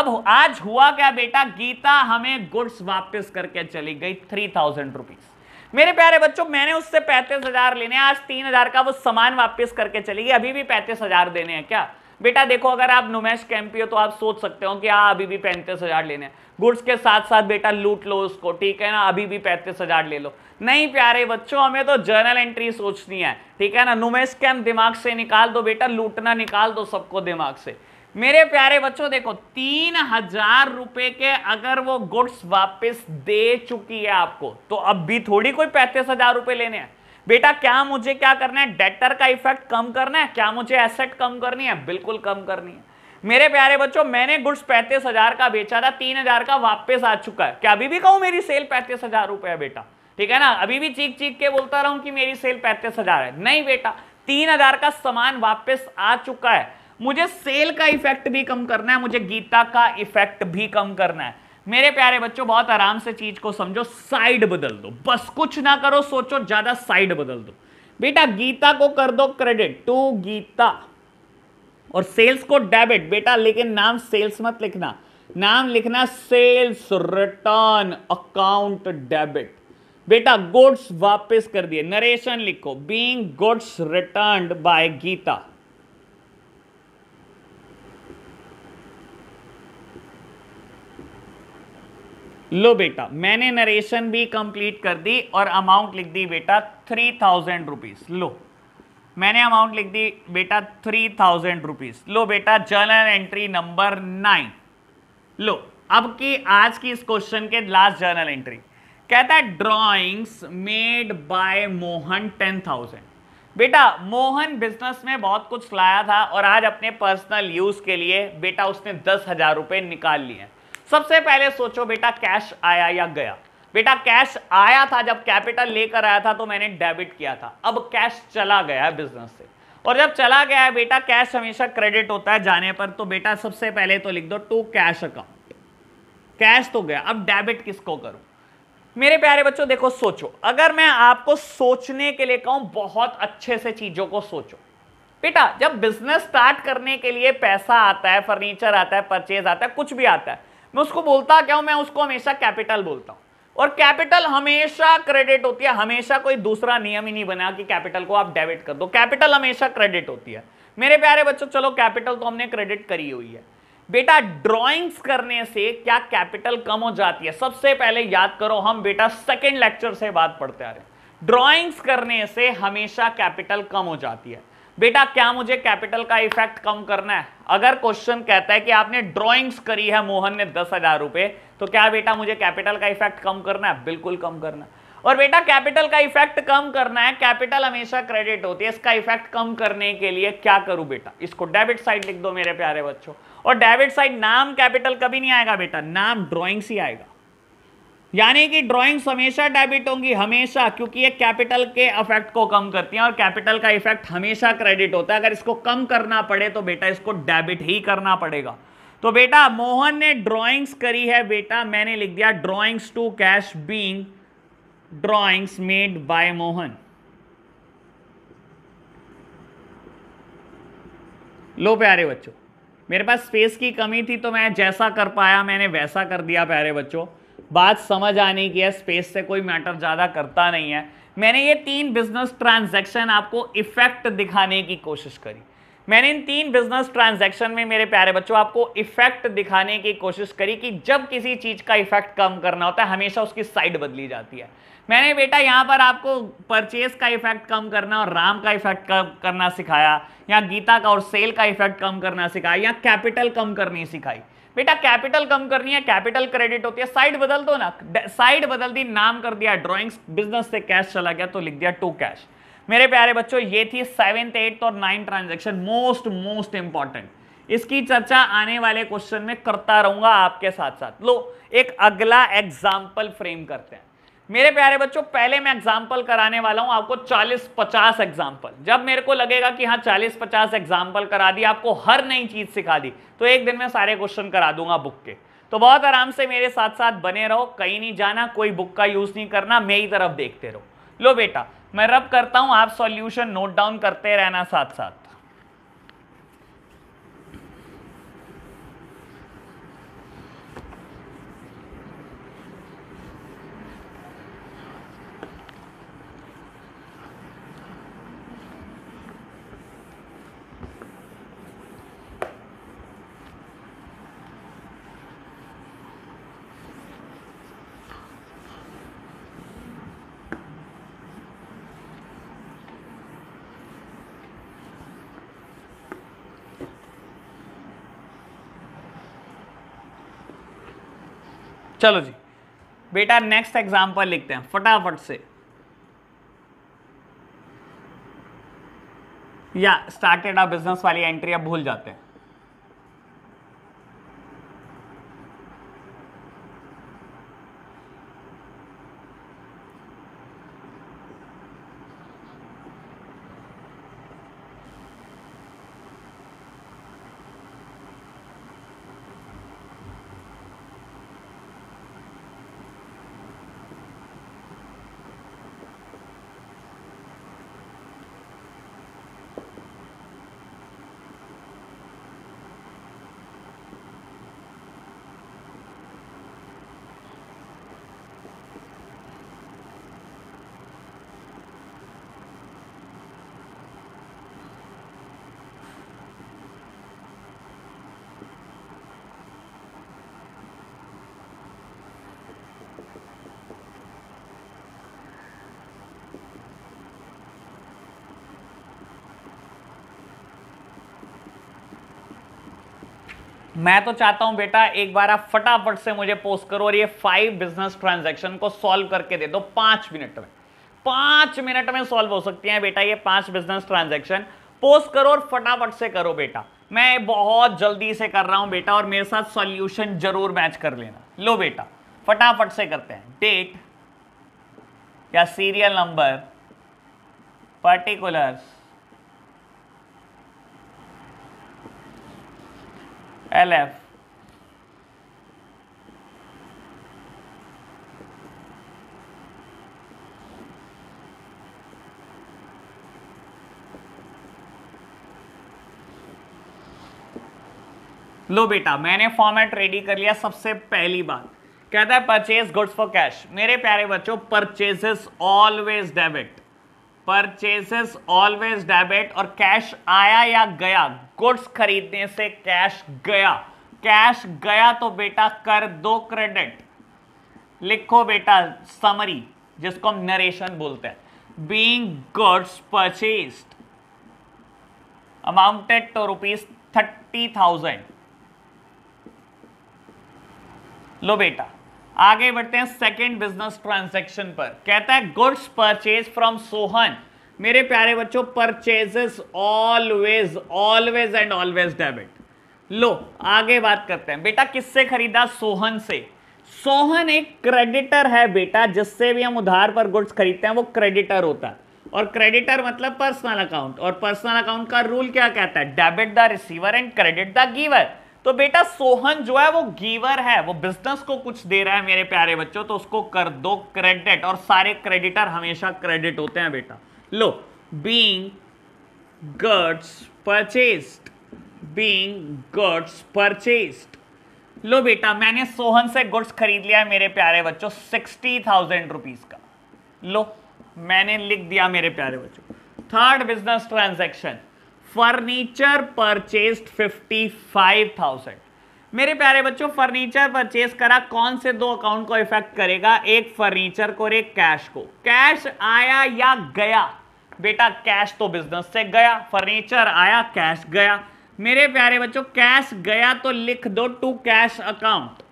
S1: अब आज हुआ क्या बेटा गीता हमें गुड्स वापस करके चली गई थ्री थाउजेंड रुपीज़ मेरे प्यारे बच्चों मैंने उससे पैंतीस हजार लेने आज तीन हजार का वो सामान वापस करके चली गई अभी भी पैंतीस हजार देने हैं क्या बेटा देखो अगर आप नुमेश कैंपी हो तो आप सोच सकते हो कि हाँ अभी भी पैंतीस हजार लेने गुड्स के साथ साथ बेटा लूट लो उसको ठीक है ना अभी भी पैंतीस हजार ले लो नहीं प्यारे बच्चों हमें तो जर्नल एंट्री सोचनी है ठीक है ना नुमेश कैंप दिमाग से निकाल दो बेटा लूटना निकाल दो सबको दिमाग से मेरे प्यारे बच्चों देखो तीन हजार रुपए के अगर वो गुड्स वापस दे चुकी है आपको तो अब भी थोड़ी कोई पैंतीस हजार रुपए लेने हैं बेटा क्या मुझे क्या करना है डेटर का इफेक्ट कम करना है क्या मुझे एसेट कम करनी है बिल्कुल कम करनी है मेरे प्यारे बच्चों मैंने गुड्स पैंतीस हजार का बेचा था तीन हजार का वापस आ चुका है क्या अभी भी कहूं मेरी सेल पैंतीस हजार रुपए है बेटा ठीक है ना अभी भी चीख चीख के बोलता रहूं कि मेरी सेल पैंतीस हजार है नहीं बेटा तीन हजार का सामान वापस आ चुका है मुझे सेल का इफेक्ट भी कम करना है मुझे गीता का इफेक्ट भी कम करना है मेरे प्यारे बच्चों बहुत आराम से चीज को समझो साइड बदल दो बस कुछ ना करो सोचो ज्यादा साइड बदल दो बेटा गीता को कर दो क्रेडिट टू गीता और सेल्स को डेबिट बेटा लेकिन नाम सेल्स मत लिखना नाम लिखना सेल्स रिटर्न अकाउंट डेबिट बेटा गुड्स वापस कर दिए नरेशन लिखो being goods returned by Gita लो बेटा मैंने नरेशन भी कंप्लीट कर दी और अमाउंट लिख दी बेटा थ्री थाउजेंड रुपीज़ लो मैंने अमाउंट लिख दी बेटा थ्री थाउजेंड रुपीज़ लो बेटा जर्नल एंट्री नंबर नाइन लो अब की आज की इस क्वेश्चन के लास्ट जर्नल एंट्री कहता है drawings made by Mohan ten thousand बेटा मोहन बिजनेस में बहुत कुछ लाया था और आज अपने पर्सनल यूज के लिए बेटा उसने दस हजार रुपये निकाल लिए सबसे पहले सोचो बेटा कैश आया या गया बेटा कैश आया था जब कैपिटल लेकर आया था तो मैंने डेबिट किया था अब कैश चला गया है बिजनेस से और जब चला गया है बेटा कैश हमेशा क्रेडिट होता है जाने पर तो बेटा सबसे पहले तो लिख दो टू कैश अकाउंट कैश तो गया अब डेबिट किसको करूं मेरे प्यारे बच्चों देखो सोचो अगर मैं आपको सोचने के लिए कहूं बहुत अच्छे से चीजों को सोचो बेटा जब बिजनेस स्टार्ट करने के लिए पैसा आता है फर्नीचर आता है परचेज आता है कुछ भी आता है मैं उसको बोलता क्या हूं मैं उसको हमेशा कैपिटल बोलता हूं और कैपिटल हमेशा क्रेडिट होती है हमेशा कोई दूसरा नियम ही नहीं बना कि कैपिटल को आप डेबिट कर दो कैपिटल हमेशा क्रेडिट होती है मेरे प्यारे बच्चों चलो कैपिटल तो हमने क्रेडिट करी हुई है बेटा ड्राइंग्स करने से क्या कैपिटल कम हो जाती है सबसे पहले याद करो हम बेटा सेकेंड लेक्चर से बात पढ़ते आ रहे हैं ड्रॉइंग्स करने से हमेशा कैपिटल कम हो जाती है बेटा क्या मुझे कैपिटल का इफेक्ट कम करना है अगर क्वेश्चन कहता है कि आपने ड्राइंग्स करी है मोहन ने दस हजार रुपए तो क्या बेटा मुझे कैपिटल का इफेक्ट कम करना है बिल्कुल कम करना और बेटा कैपिटल का इफेक्ट कम करना है कैपिटल हमेशा क्रेडिट होती है इसका इफेक्ट कम करने के लिए क्या करूं बेटा इसको डेबिट साइड लिख दो मेरे प्यारे बच्चों और डेबिट साइड नाम कैपिटल कभी नहीं आएगा बेटा नाम ड्रॉइंग्स ही आएगा यानी कि ड्राइंग्स हमेशा डेबिट होंगी हमेशा क्योंकि ये कैपिटल के इफेक्ट को कम करती हैं और कैपिटल का इफेक्ट हमेशा क्रेडिट होता है अगर इसको कम करना पड़े तो बेटा इसको डेबिट ही करना पड़ेगा तो बेटा मोहन ने ड्रॉइंग्स करी है बेटा मैंने लिख दिया drawings to cash being drawings made by Mohan लो प्यारे बच्चों मेरे पास स्पेस की कमी थी तो मैं जैसा कर पाया मैंने वैसा कर दिया प्यारे बच्चों बात समझ आने की है स्पेस से कोई मैटर ज़्यादा करता नहीं है मैंने ये तीन बिजनेस ट्रांजैक्शन आपको इफेक्ट दिखाने की कोशिश करी मैंने इन तीन बिजनेस ट्रांजैक्शन में मेरे प्यारे बच्चों आपको इफेक्ट दिखाने की कोशिश करी कि जब किसी चीज़ का इफेक्ट कम करना होता है हमेशा उसकी साइड बदली जाती है मैंने बेटा यहाँ पर आपको परचेज का इफेक्ट कम करना और राम का इफेक्ट कम करना सिखाया या गीता का और सेल का इफेक्ट कम करना सिखाया या कैपिटल कम करनी सिखाई बेटा कैपिटल कम करनी है कैपिटल क्रेडिट होती है साइड बदल दो ना साइड बदल दी नाम कर दिया ड्रॉइंग्स बिजनेस से कैश चला गया तो लिख दिया टू कैश मेरे प्यारे बच्चों ये थी सेवेंथ एट्थ और ninth transaction most most important इसकी चर्चा आने वाले क्वेश्चन में करता रहूंगा आपके साथ साथ लो एक अगला एग्जाम्पल फ्रेम करते हैं मेरे प्यारे बच्चों पहले मैं एग्जाम्पल कराने वाला हूं आपको 40-50 एग्जाम्पल जब मेरे को लगेगा कि हाँ 40-50 एग्जाम्पल करा दी आपको हर नई चीज सिखा दी तो एक दिन में सारे क्वेश्चन करा दूंगा बुक के तो बहुत आराम से मेरे साथ साथ बने रहो कहीं नहीं जाना कोई बुक का यूज नहीं करना मेरी तरफ देखते रहो लो बेटा मैं रब करता हूं आप सॉल्यूशन नोट डाउन करते रहना साथ साथ चलो जी बेटा नेक्स्ट एग्जाम्पल लिखते हैं फटाफट से या स्टार्टेड आ बिजनेस वाली एंट्री आप भूल जाते हैं मैं तो चाहता हूं बेटा एक बार आप फटाफट से मुझे पोस्ट करो और ये फाइव बिजनेस ट्रांजैक्शन को सॉल्व करके दे दो पांच मिनट में पांच मिनट में सॉल्व हो सकती हैं बेटा ये पांच बिजनेस ट्रांजैक्शन पोस्ट करो और फटाफट से करो बेटा मैं बहुत जल्दी से कर रहा हूं बेटा और मेरे साथ सॉल्यूशन जरूर मैच कर लेना लो बेटा फटाफट से करते हैं डेट या serial number particulars L F लो बेटा मैंने फॉर्मेट रेडी कर लिया सबसे पहली बात कहता है परचेज गुड्स फॉर कैश मेरे प्यारे बच्चों purchases always debit purchases always debit और कैश आया या गया गुड्स खरीदने से कैश गया कैश गया तो बेटा कर दो क्रेडिट लिखो बेटा समरी जिसको हम नरेशन बोलते हैं being goods purchased amounted to rupees thirty thousand लो बेटा आगे बढ़ते हैं सेकंड बिजनेस ट्रांजैक्शन पर कहता है गुड्स परचेज फ्रॉम सोहन मेरे प्यारे बच्चों purchases always always and always debit लो आगे बात करते हैं बेटा किससे खरीदा सोहन से सोहन एक क्रेडिटर है बेटा जिससे भी हम उधार पर गुड्स खरीदते हैं वो क्रेडिटर होता है और क्रेडिटर मतलब पर्सनल अकाउंट और पर्सनल अकाउंट का रूल क्या कहता है debit the receiver and credit the giver तो बेटा सोहन जो है वो गिवर है वो बिजनेस को कुछ दे रहा है मेरे प्यारे बच्चों तो उसको कर दो क्रेडिट और सारे क्रेडिटर हमेशा क्रेडिट होते हैं बेटा लो being goods purchased being goods purchased लो बेटा मैंने सोहन से गुड्स खरीद लिया है मेरे प्यारे बच्चों सिक्सटी थाउजेंड रुपीज का लो मैंने लिख दिया मेरे प्यारे बच्चों third business transaction furniture purchased 55,000 मेरे प्यारे बच्चों फर्नीचर परचेज करा कौन से दो अकाउंट को इफेक्ट करेगा एक फर्नीचर को और एक कैश को कैश आया या गया बेटा कैश तो बिजनेस से गया फर्नीचर आया कैश गया मेरे प्यारे बच्चों कैश गया तो लिख दो टू कैश अकाउंट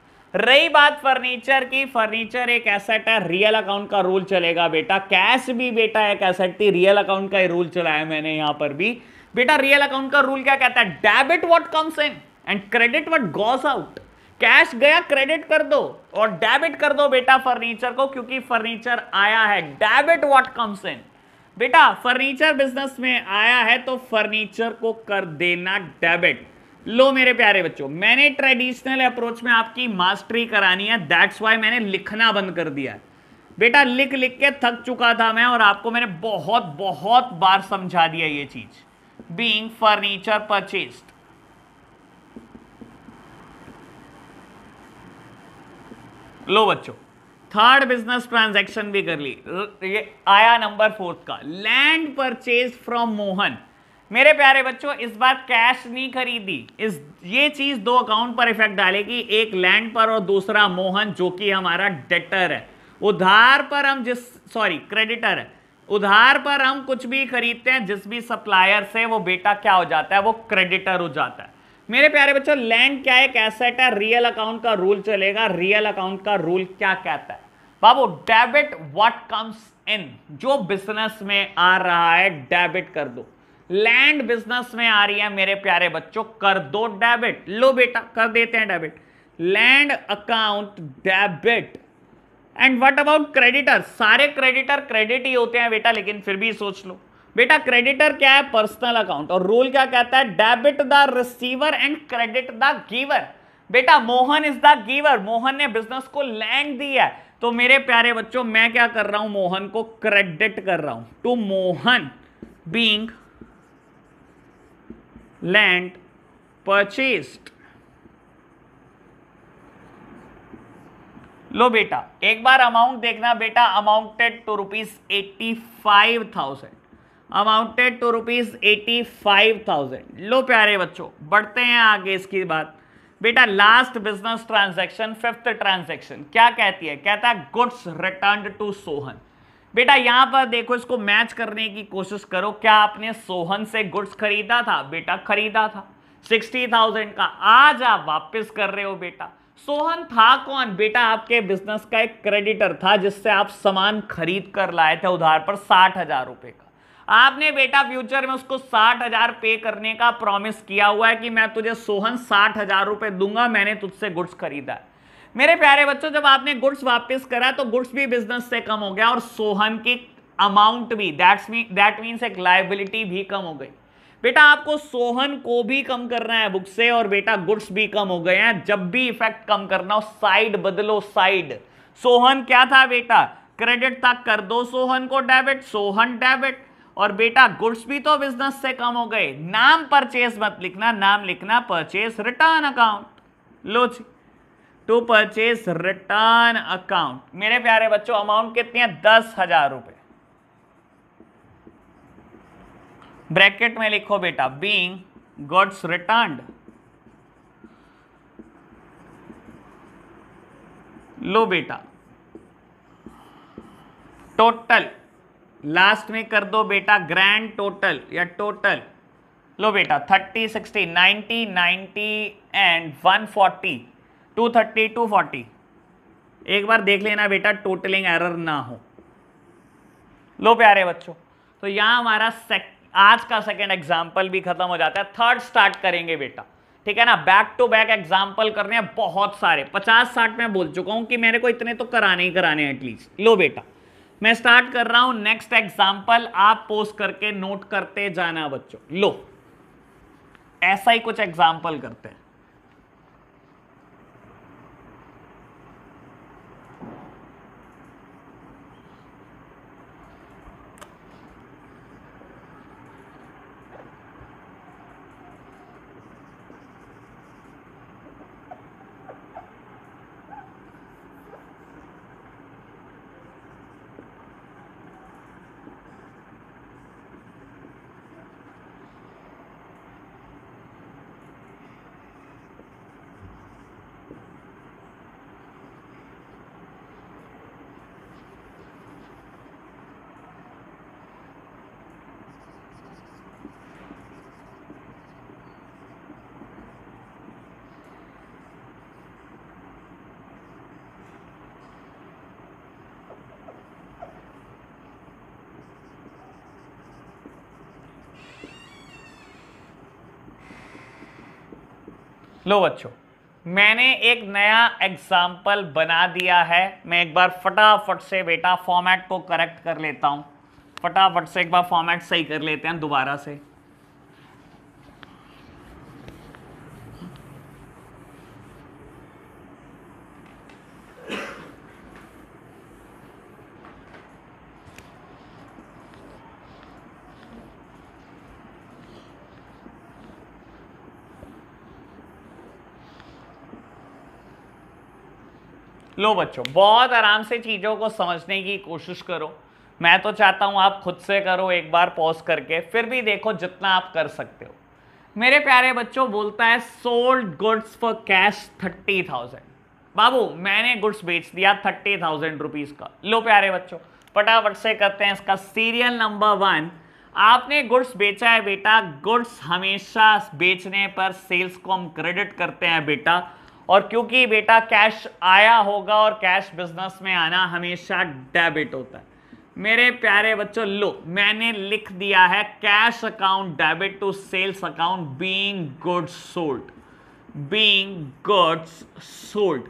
S1: रही बात फर्नीचर की फर्नीचर एक एसेट है रियल अकाउंट का रूल चलेगा बेटा कैश भी बेटा एक एसेट थी रियल अकाउंट का ही रूल चलाया मैंने यहां पर भी बेटा रियल अकाउंट का रूल क्या कहता है debit what comes in and credit what goes out cash गया क्रेडिट कर दो और डेबिट कर दो बेटा फर्नीचर को क्योंकि फर्नीचर आया है डेबिट व्हाट कम्स इन बेटा फर्नीचर बिजनेस में आया है तो फर्नीचर को कर देना डेबिट लो मेरे प्यारे बच्चों मैंने ट्रेडिशनल अप्रोच में आपकी मास्टरी करानी है दैट्स वाई मैंने लिखना बंद कर दिया बेटा लिख लिख के थक चुका था मैं और आपको मैंने बहुत बहुत बार समझा दिया ये चीज़ being furniture purchased. लो बच्चों थर्ड बिजनेस ट्रांजैक्शन भी कर ली ये आया नंबर फोर्थ का लैंड परचेज फ्रॉम मोहन मेरे प्यारे बच्चों इस बार कैश नहीं खरीदी इस ये चीज दो अकाउंट पर इफेक्ट डालेगी एक लैंड पर और दूसरा मोहन जो कि हमारा डेटर है उधार पर हम जिस सॉरी क्रेडिटर है उधार पर हम कुछ भी खरीदते हैं जिस भी सप्लायर से वो बेटा क्या हो जाता है वो क्रेडिटर हो जाता है मेरे प्यारे बच्चों लैंड क्या एक एसेट है रियल अकाउंट का रूल चलेगा रियल अकाउंट का रूल क्या कहता है बाबू डेबिट व्हाट कम्स इन जो बिजनेस में आ रहा है डेबिट कर दो लैंड बिजनेस में आ रही है मेरे प्यारे बच्चों कर दो डेबिट लो बेटा कर देते हैं debit land account debit and what about creditor सारे क्रेडिटर क्रेडिट ही होते हैं बेटा लेकिन फिर भी सोच लो बेटा क्रेडिटर क्या है पर्सनल अकाउंट और रूल क्या कहता है debit the receiver and credit the giver बेटा Mohan is the giver Mohan ने बिजनेस को लैंड दिया है तो मेरे प्यारे बच्चों मैं क्या कर रहा हूं मोहन को क्रेडिट कर रहा हूं to Mohan being land purchased लो बेटा एक बार अमाउंट देखना बेटा amounted to rupees eighty five thousand amounted to rupees eighty five thousand लो प्यारे बच्चों बढ़ते हैं आगे इसकी बात बेटा last business transaction fifth transaction क्या कहती है कहता है गुड्स रिटर्न टू सोहन बेटा यहाँ पर देखो इसको मैच करने की कोशिश करो क्या आपने सोहन से गुड्स खरीदा था बेटा खरीदा था सिक्सटी थाउजेंड का आज आप वापस कर रहे हो बेटा सोहन था कौन बेटा आपके बिजनेस का एक क्रेडिटर था जिससे आप सामान खरीद कर लाए थे उधार पर साठ हजार रुपये का आपने बेटा फ्यूचर में उसको साठ हजार पे करने का प्रॉमिस किया हुआ है कि मैं तुझे सोहन साठ हजार रुपए दूंगा मैंने तुझसे गुड्स खरीदा है मेरे प्यारे बच्चों जब आपने गुड्स वापस करा तो गुड्स भी बिजनेस से कम हो गया और सोहन की अमाउंट भी दैट्स मीन दैट मीन्स एक लाइबिलिटी भी कम हो गई बेटा आपको सोहन को भी कम करना है बुक से और बेटा गुड्स भी कम हो गए हैं जब भी इफेक्ट कम करना हो साइड बदलो साइड सोहन क्या था बेटा क्रेडिट था कर दो सोहन को डेबिट सोहन डेबिट और बेटा गुड्स भी तो बिजनेस से कम हो गए नाम परचेज मत लिखना नाम लिखना परचेज रिटर्न अकाउंट लो जी टू परचेज रिटर्न अकाउंट मेरे प्यारे बच्चों अमाउंट कितने दस हजार रुपए ब्रैकेट में लिखो बेटा बींग गॉड्स रिटर्न लो बेटा टोटल लास्ट में कर दो बेटा ग्रैंड टोटल या टोटल लो बेटा thirty sixty ninety ninety and one forty two thirty two forty एक बार देख लेना बेटा टोटलिंग एरर ना हो लो प्यारे बच्चों तो यहाँ हमारा सेक्ट आज का सेकेंड एग्जाम्पल भी खत्म हो जाता है थर्ड स्टार्ट करेंगे बेटा ठीक है ना बैक टू बैक एग्जाम्पल करने हैं बहुत सारे पचास साठ में बोल चुका हूं कि मेरे को इतने तो कराने ही कराने हैं एटलीस्ट लो बेटा मैं स्टार्ट कर रहा हूं नेक्स्ट एग्जाम्पल आप पोस्ट करके नोट करते जाना बच्चों लो ऐसा ही कुछ एग्जाम्पल करते हैं लो बच्चों मैंने एक नया एग्जाम्पल बना दिया है मैं एक बार फटाफट से बेटा फॉर्मेट को करेक्ट कर लेता हूँ फटाफट से एक बार फॉर्मेट सही कर लेते हैं दोबारा से लो बच्चों बहुत आराम से चीज़ों को समझने की कोशिश करो मैं तो चाहता हूँ आप खुद से करो एक बार पॉज करके फिर भी देखो जितना आप कर सकते हो मेरे प्यारे बच्चों बोलता है sold goods for cash thirty thousand बाबू मैंने गुड्स बेच दिया थर्टी थाउजेंड रुपीज़ का लो प्यारे बच्चों फटाफट से करते हैं इसका सीरियल नंबर वन आपने गुड्स बेचा है बेटा गुड्स हमेशा बेचने पर सेल्स को हम क्रेडिट करते हैं बेटा और क्योंकि बेटा कैश आया होगा और कैश बिजनेस में आना हमेशा डेबिट होता है मेरे प्यारे बच्चों लो मैंने लिख दिया है cash account debit to sales account being goods sold being goods sold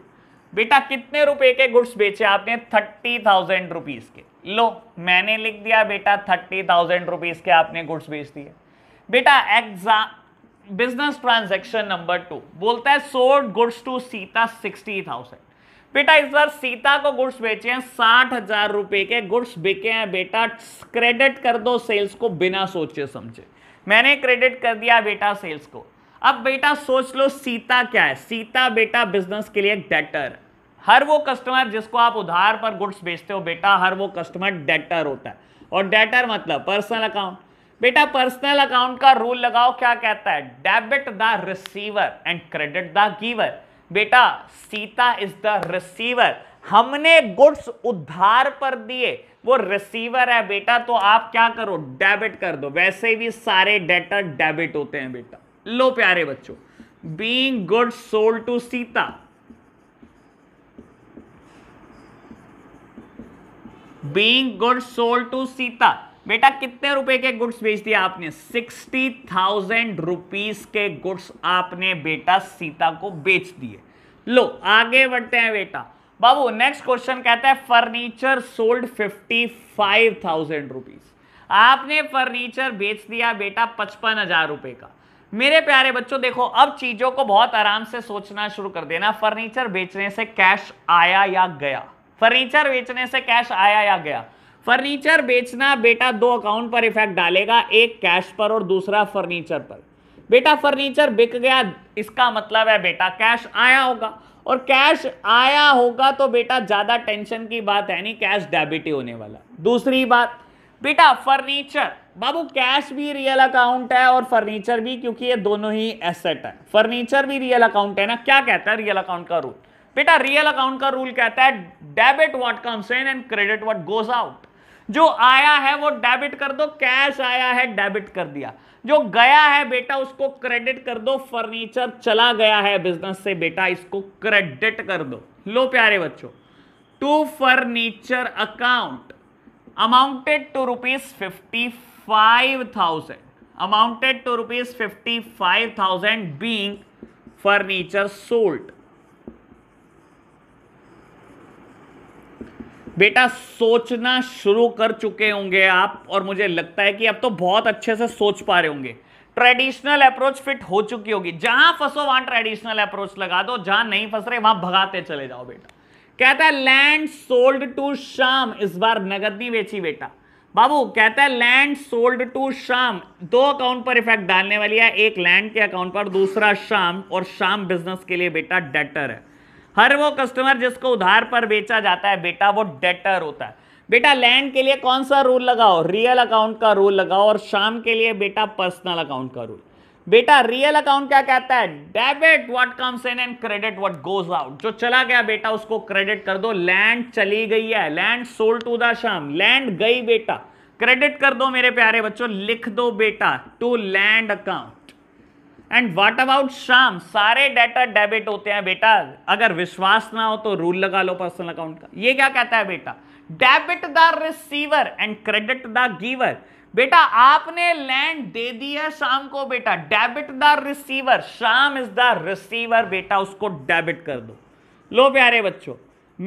S1: बेटा कितने रुपए के गुड्स बेचे आपने थर्टी थाउजेंड रुपीज के लो मैंने लिख दिया बेटा थर्टी थाउजेंड रुपीज के आपने गुड्स बेच दिए बेटा exam business transaction number two बोलता है sold goods to Sita sixty thousand बेटा इस बार सीता को गुड्स बेचे हैं साठ हजार रुपए के गुड्स बिके हैं बेटा क्रेडिट कर दो सेल्स को बिना सोचे समझे मैंने क्रेडिट कर दिया बेटा सेल्स को अब बेटा सोच लो सीता क्या है सीता बेटा बिजनेस के लिए डेटर हर वो कस्टमर जिसको आप उधार पर गुड्स बेचते हो बेटा हर वो कस्टमर डेटर होता है और डेटर मतलब पर्सनल अकाउंट बेटा पर्सनल अकाउंट का रूल लगाओ क्या कहता है debit the receiver and credit the giver बेटा सीता इज द रिसीवर हमने गुड्स उधार पर दिए वो रिसीवर है बेटा तो आप क्या करो डेबिट कर दो वैसे भी सारे डेटर डेबिट होते हैं बेटा लो प्यारे बच्चों being good sold to Sita being good sold to Sita बेटा कितने रुपए के गुड्स बेच दिया आपने सिक्सटी थाउजेंड रुपीज के गुड्स आपने बेटा सीता को बेच दिए लो आगे बढ़ते हैं बेटा बाबू नेक्स्ट क्वेश्चन कहता है furniture sold fifty five thousand rupees आपने फर्नीचर बेच दिया बेटा पचपन हजार रुपए का मेरे प्यारे बच्चों देखो अब चीजों को बहुत आराम से सोचना शुरू कर देना फर्नीचर बेचने से कैश आया या गया फर्नीचर बेचने से कैश आया या गया फर्नीचर बेचना बेटा दो अकाउंट पर इफेक्ट डालेगा एक कैश पर और दूसरा फर्नीचर पर बेटा फर्नीचर बिक गया इसका मतलब है बेटा कैश आया होगा और कैश आया होगा तो बेटा ज़्यादा टेंशन की बात है नहीं कैश डेबिट ही होने वाला दूसरी बात बेटा फर्नीचर बाबू कैश भी रियल अकाउंट है और फर्नीचर भी क्योंकि ये दोनों ही एसेट है फर्नीचर भी रियल अकाउंट है ना क्या कहता है रियल अकाउंट का रूल बेटा रियल अकाउंट का रूल कहता है debit what comes in and credit what goes out जो आया है वो डेबिट कर दो कैश आया है डेबिट कर दिया जो गया है बेटा उसको क्रेडिट कर दो फर्नीचर चला गया है बिजनेस से बेटा इसको क्रेडिट कर दो लो प्यारे बच्चों to furniture account amounted to rupees fifty five thousand amounted to rupees fifty five thousand being furniture sold बेटा सोचना शुरू कर चुके होंगे आप और मुझे लगता है कि अब तो बहुत अच्छे से सोच पा रहे होंगे ट्रेडिशनल अप्रोच फिट हो चुकी होगी जहां फंसो वहां ट्रेडिशनल अप्रोच लगा दो जहां नहीं फंस रहे वहां भगाते चले जाओ बेटा कहता है लैंड सोल्ड टू शाम इस बार नगद नहीं बेची बेटा बाबू कहता है लैंड सोल्ड टू शाम दो अकाउंट पर इफेक्ट डालने वाली है एक लैंड के अकाउंट पर दूसरा शाम और शाम बिजनेस के लिए बेटा डेटर है हर वो कस्टमर जिसको उधार पर बेचा जाता है बेटा वो डेटर होता है बेटा लैंड के लिए कौन सा रूल लगाओ रियल अकाउंट का रूल लगाओ और शाम के लिए बेटा पर्सनल अकाउंट का रूल बेटा रियल अकाउंट क्या कहता है debit what comes in and credit what goes out जो चला गया बेटा उसको क्रेडिट कर दो लैंड चली गई है land sold to the Shyam land गई बेटा क्रेडिट कर दो मेरे प्यारे बच्चों लिख दो बेटा to land account and what about Shyam सारे डेटा डेबिट होते हैं बेटा अगर विश्वास ना हो तो रूल लगा लो पर्सनल अकाउंट का ये क्या कहता है बेटा debit the receiver and credit the giver बेटा आपने लैंड दे दी है शाम को बेटा debit the receiver Shyam is the receiver बेटा उसको डेबिट कर दो लो प्यारे बच्चों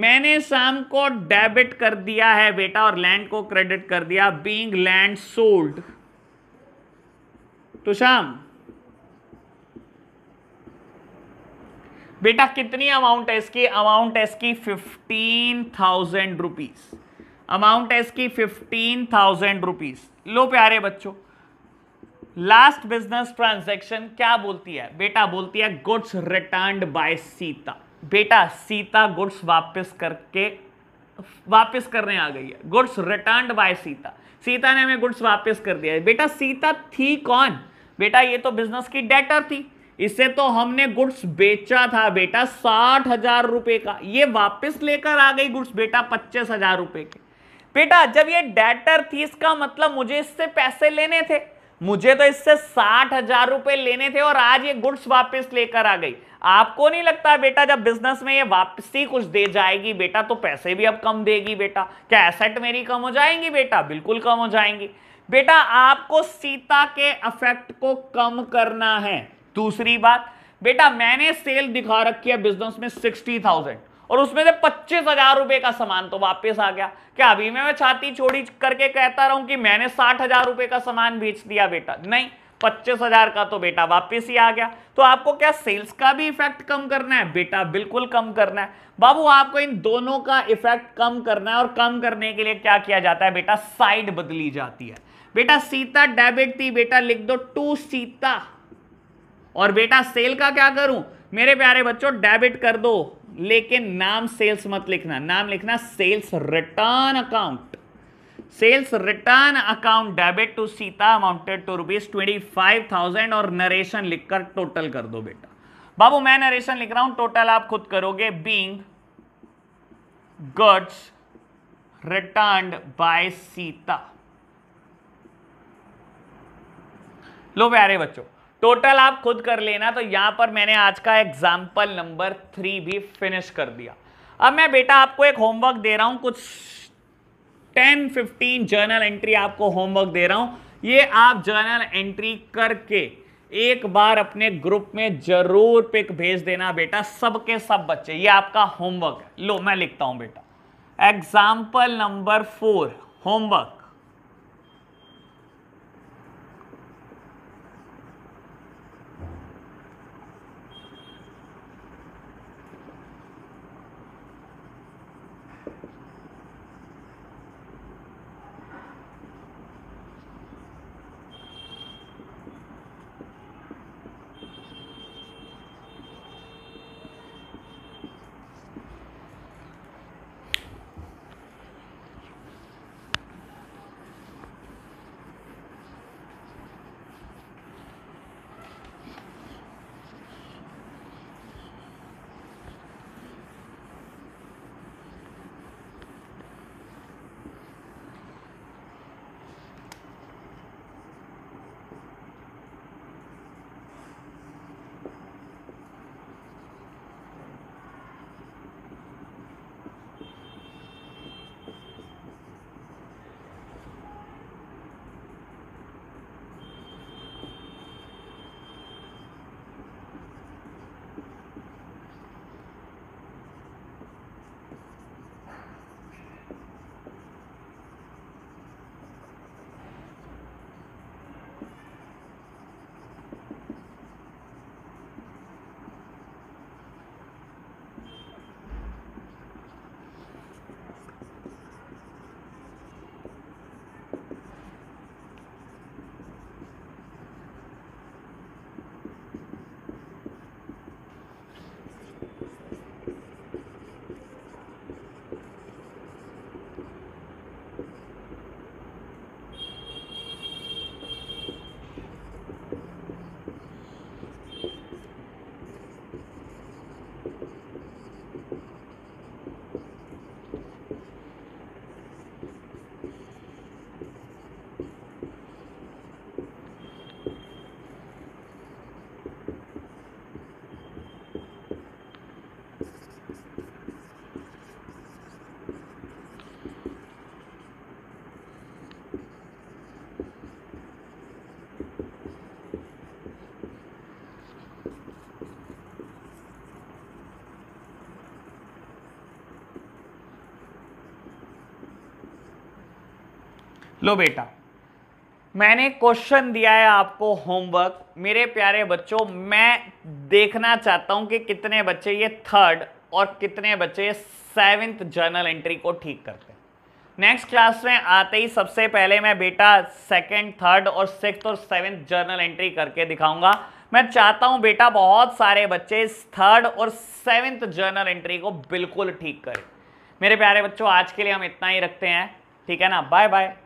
S1: मैंने शाम को डेबिट कर दिया है बेटा और लैंड को क्रेडिट कर दिया बींग लैंड सोल्ड तो शाम बेटा कितनी अमाउंट है इसकी अमाउंट है इसकी फिफ्टीन थाउजेंड रुपीज़ अमाउंट है इसकी फिफ्टीन थाउजेंड रुपीज़ लो प्यारे बच्चों लास्ट बिजनेस ट्रांजैक्शन क्या बोलती है बेटा बोलती है गुड्स रिटर्न बाय सीता बेटा सीता गुड्स वापस करके वापस करने आ गई है goods return by Sita Sita ने हमें गुड्स वापस कर दिया है बेटा सीता थी कौन बेटा ये तो बिजनेस की डेटर थी इसे तो हमने गुड्स बेचा था बेटा साठ हजार रुपए का ये वापस लेकर आ गई गुड्स बेटा पच्चीस हजार रुपए के बेटा जब ये डेटर थी इसका मतलब मुझे इससे पैसे लेने थे मुझे तो इससे साठ हजार रुपए लेने थे और आज ये गुड्स वापस लेकर आ गई आपको नहीं लगता बेटा जब बिजनेस में ये वापसी कुछ दे जाएगी बेटा तो पैसे भी अब कम देगी बेटा क्या एसेट मेरी कम हो जाएंगी बेटा बिल्कुल कम हो जाएंगी बेटा आपको सीता के अफेक्ट को कम करना है दूसरी बात बेटा मैंने सेल दिखा रखी है बिजनेस में सिक्सटी थाउजेंड और उसमें से पच्चीस हजार रुपए का सामान तो वापस आ गया क्या अभी मैं छाती छोड़ी करके कहता रहूं कि मैंने साठ हजार रुपए का सामान बेच दिया बेटा नहीं पच्चीस हजार का तो बेटा वापस ही आ गया तो आपको क्या सेल्स का भी इफेक्ट कम करना है बेटा बिल्कुल कम करना है बाबू आपको इन दोनों का इफेक्ट कम करना है और कम करने के लिए क्या किया जाता है बेटा साइड बदली जाती है बेटा सीता डेबिट थी बेटा लिख दो टू सीता और बेटा सेल का क्या करूं मेरे प्यारे बच्चों डेबिट कर दो लेकिन नाम सेल्स मत लिखना नाम लिखना sales return account sales return account debit to Sita amounted to rupees twenty five thousand और नरेशन लिखकर टोटल कर दो बेटा बाबू मैं नरेशन लिख रहा हूं टोटल आप खुद करोगे being goods return by Sita लो प्यारे बच्चों टोटल आप खुद कर लेना तो यहाँ पर मैंने आज का एग्जाम्पल नंबर थ्री भी फिनिश कर दिया अब मैं बेटा आपको एक होमवर्क दे रहा हूँ कुछ टेन फिफ्टीन जर्नल एंट्री आपको होमवर्क दे रहा हूँ ये आप जर्नल एंट्री करके एक बार अपने ग्रुप में जरूर पिक भेज देना बेटा सबके सब बच्चे ये आपका होमवर्क है लो मैं लिखता हूँ बेटा एग्जाम्पल नंबर फोर होमवर्क लो बेटा मैंने क्वेश्चन दिया है आपको होमवर्क मेरे प्यारे बच्चों मैं देखना चाहता हूं कि कितने बच्चे ये थर्ड और कितने बच्चे सेवेंथ जर्नल एंट्री को ठीक करते हैं नेक्स्ट क्लास में आते ही सबसे पहले मैं बेटा सेकेंड थर्ड और सिक्स और सेवेंथ जर्नल एंट्री करके दिखाऊंगा मैं चाहता हूं बेटा बहुत सारे बच्चे इस थर्ड और सेवेंथ जर्नल एंट्री को बिल्कुल ठीक करें मेरे प्यारे बच्चों आज के लिए हम इतना ही रखते हैं ठीक है ना बाय बाय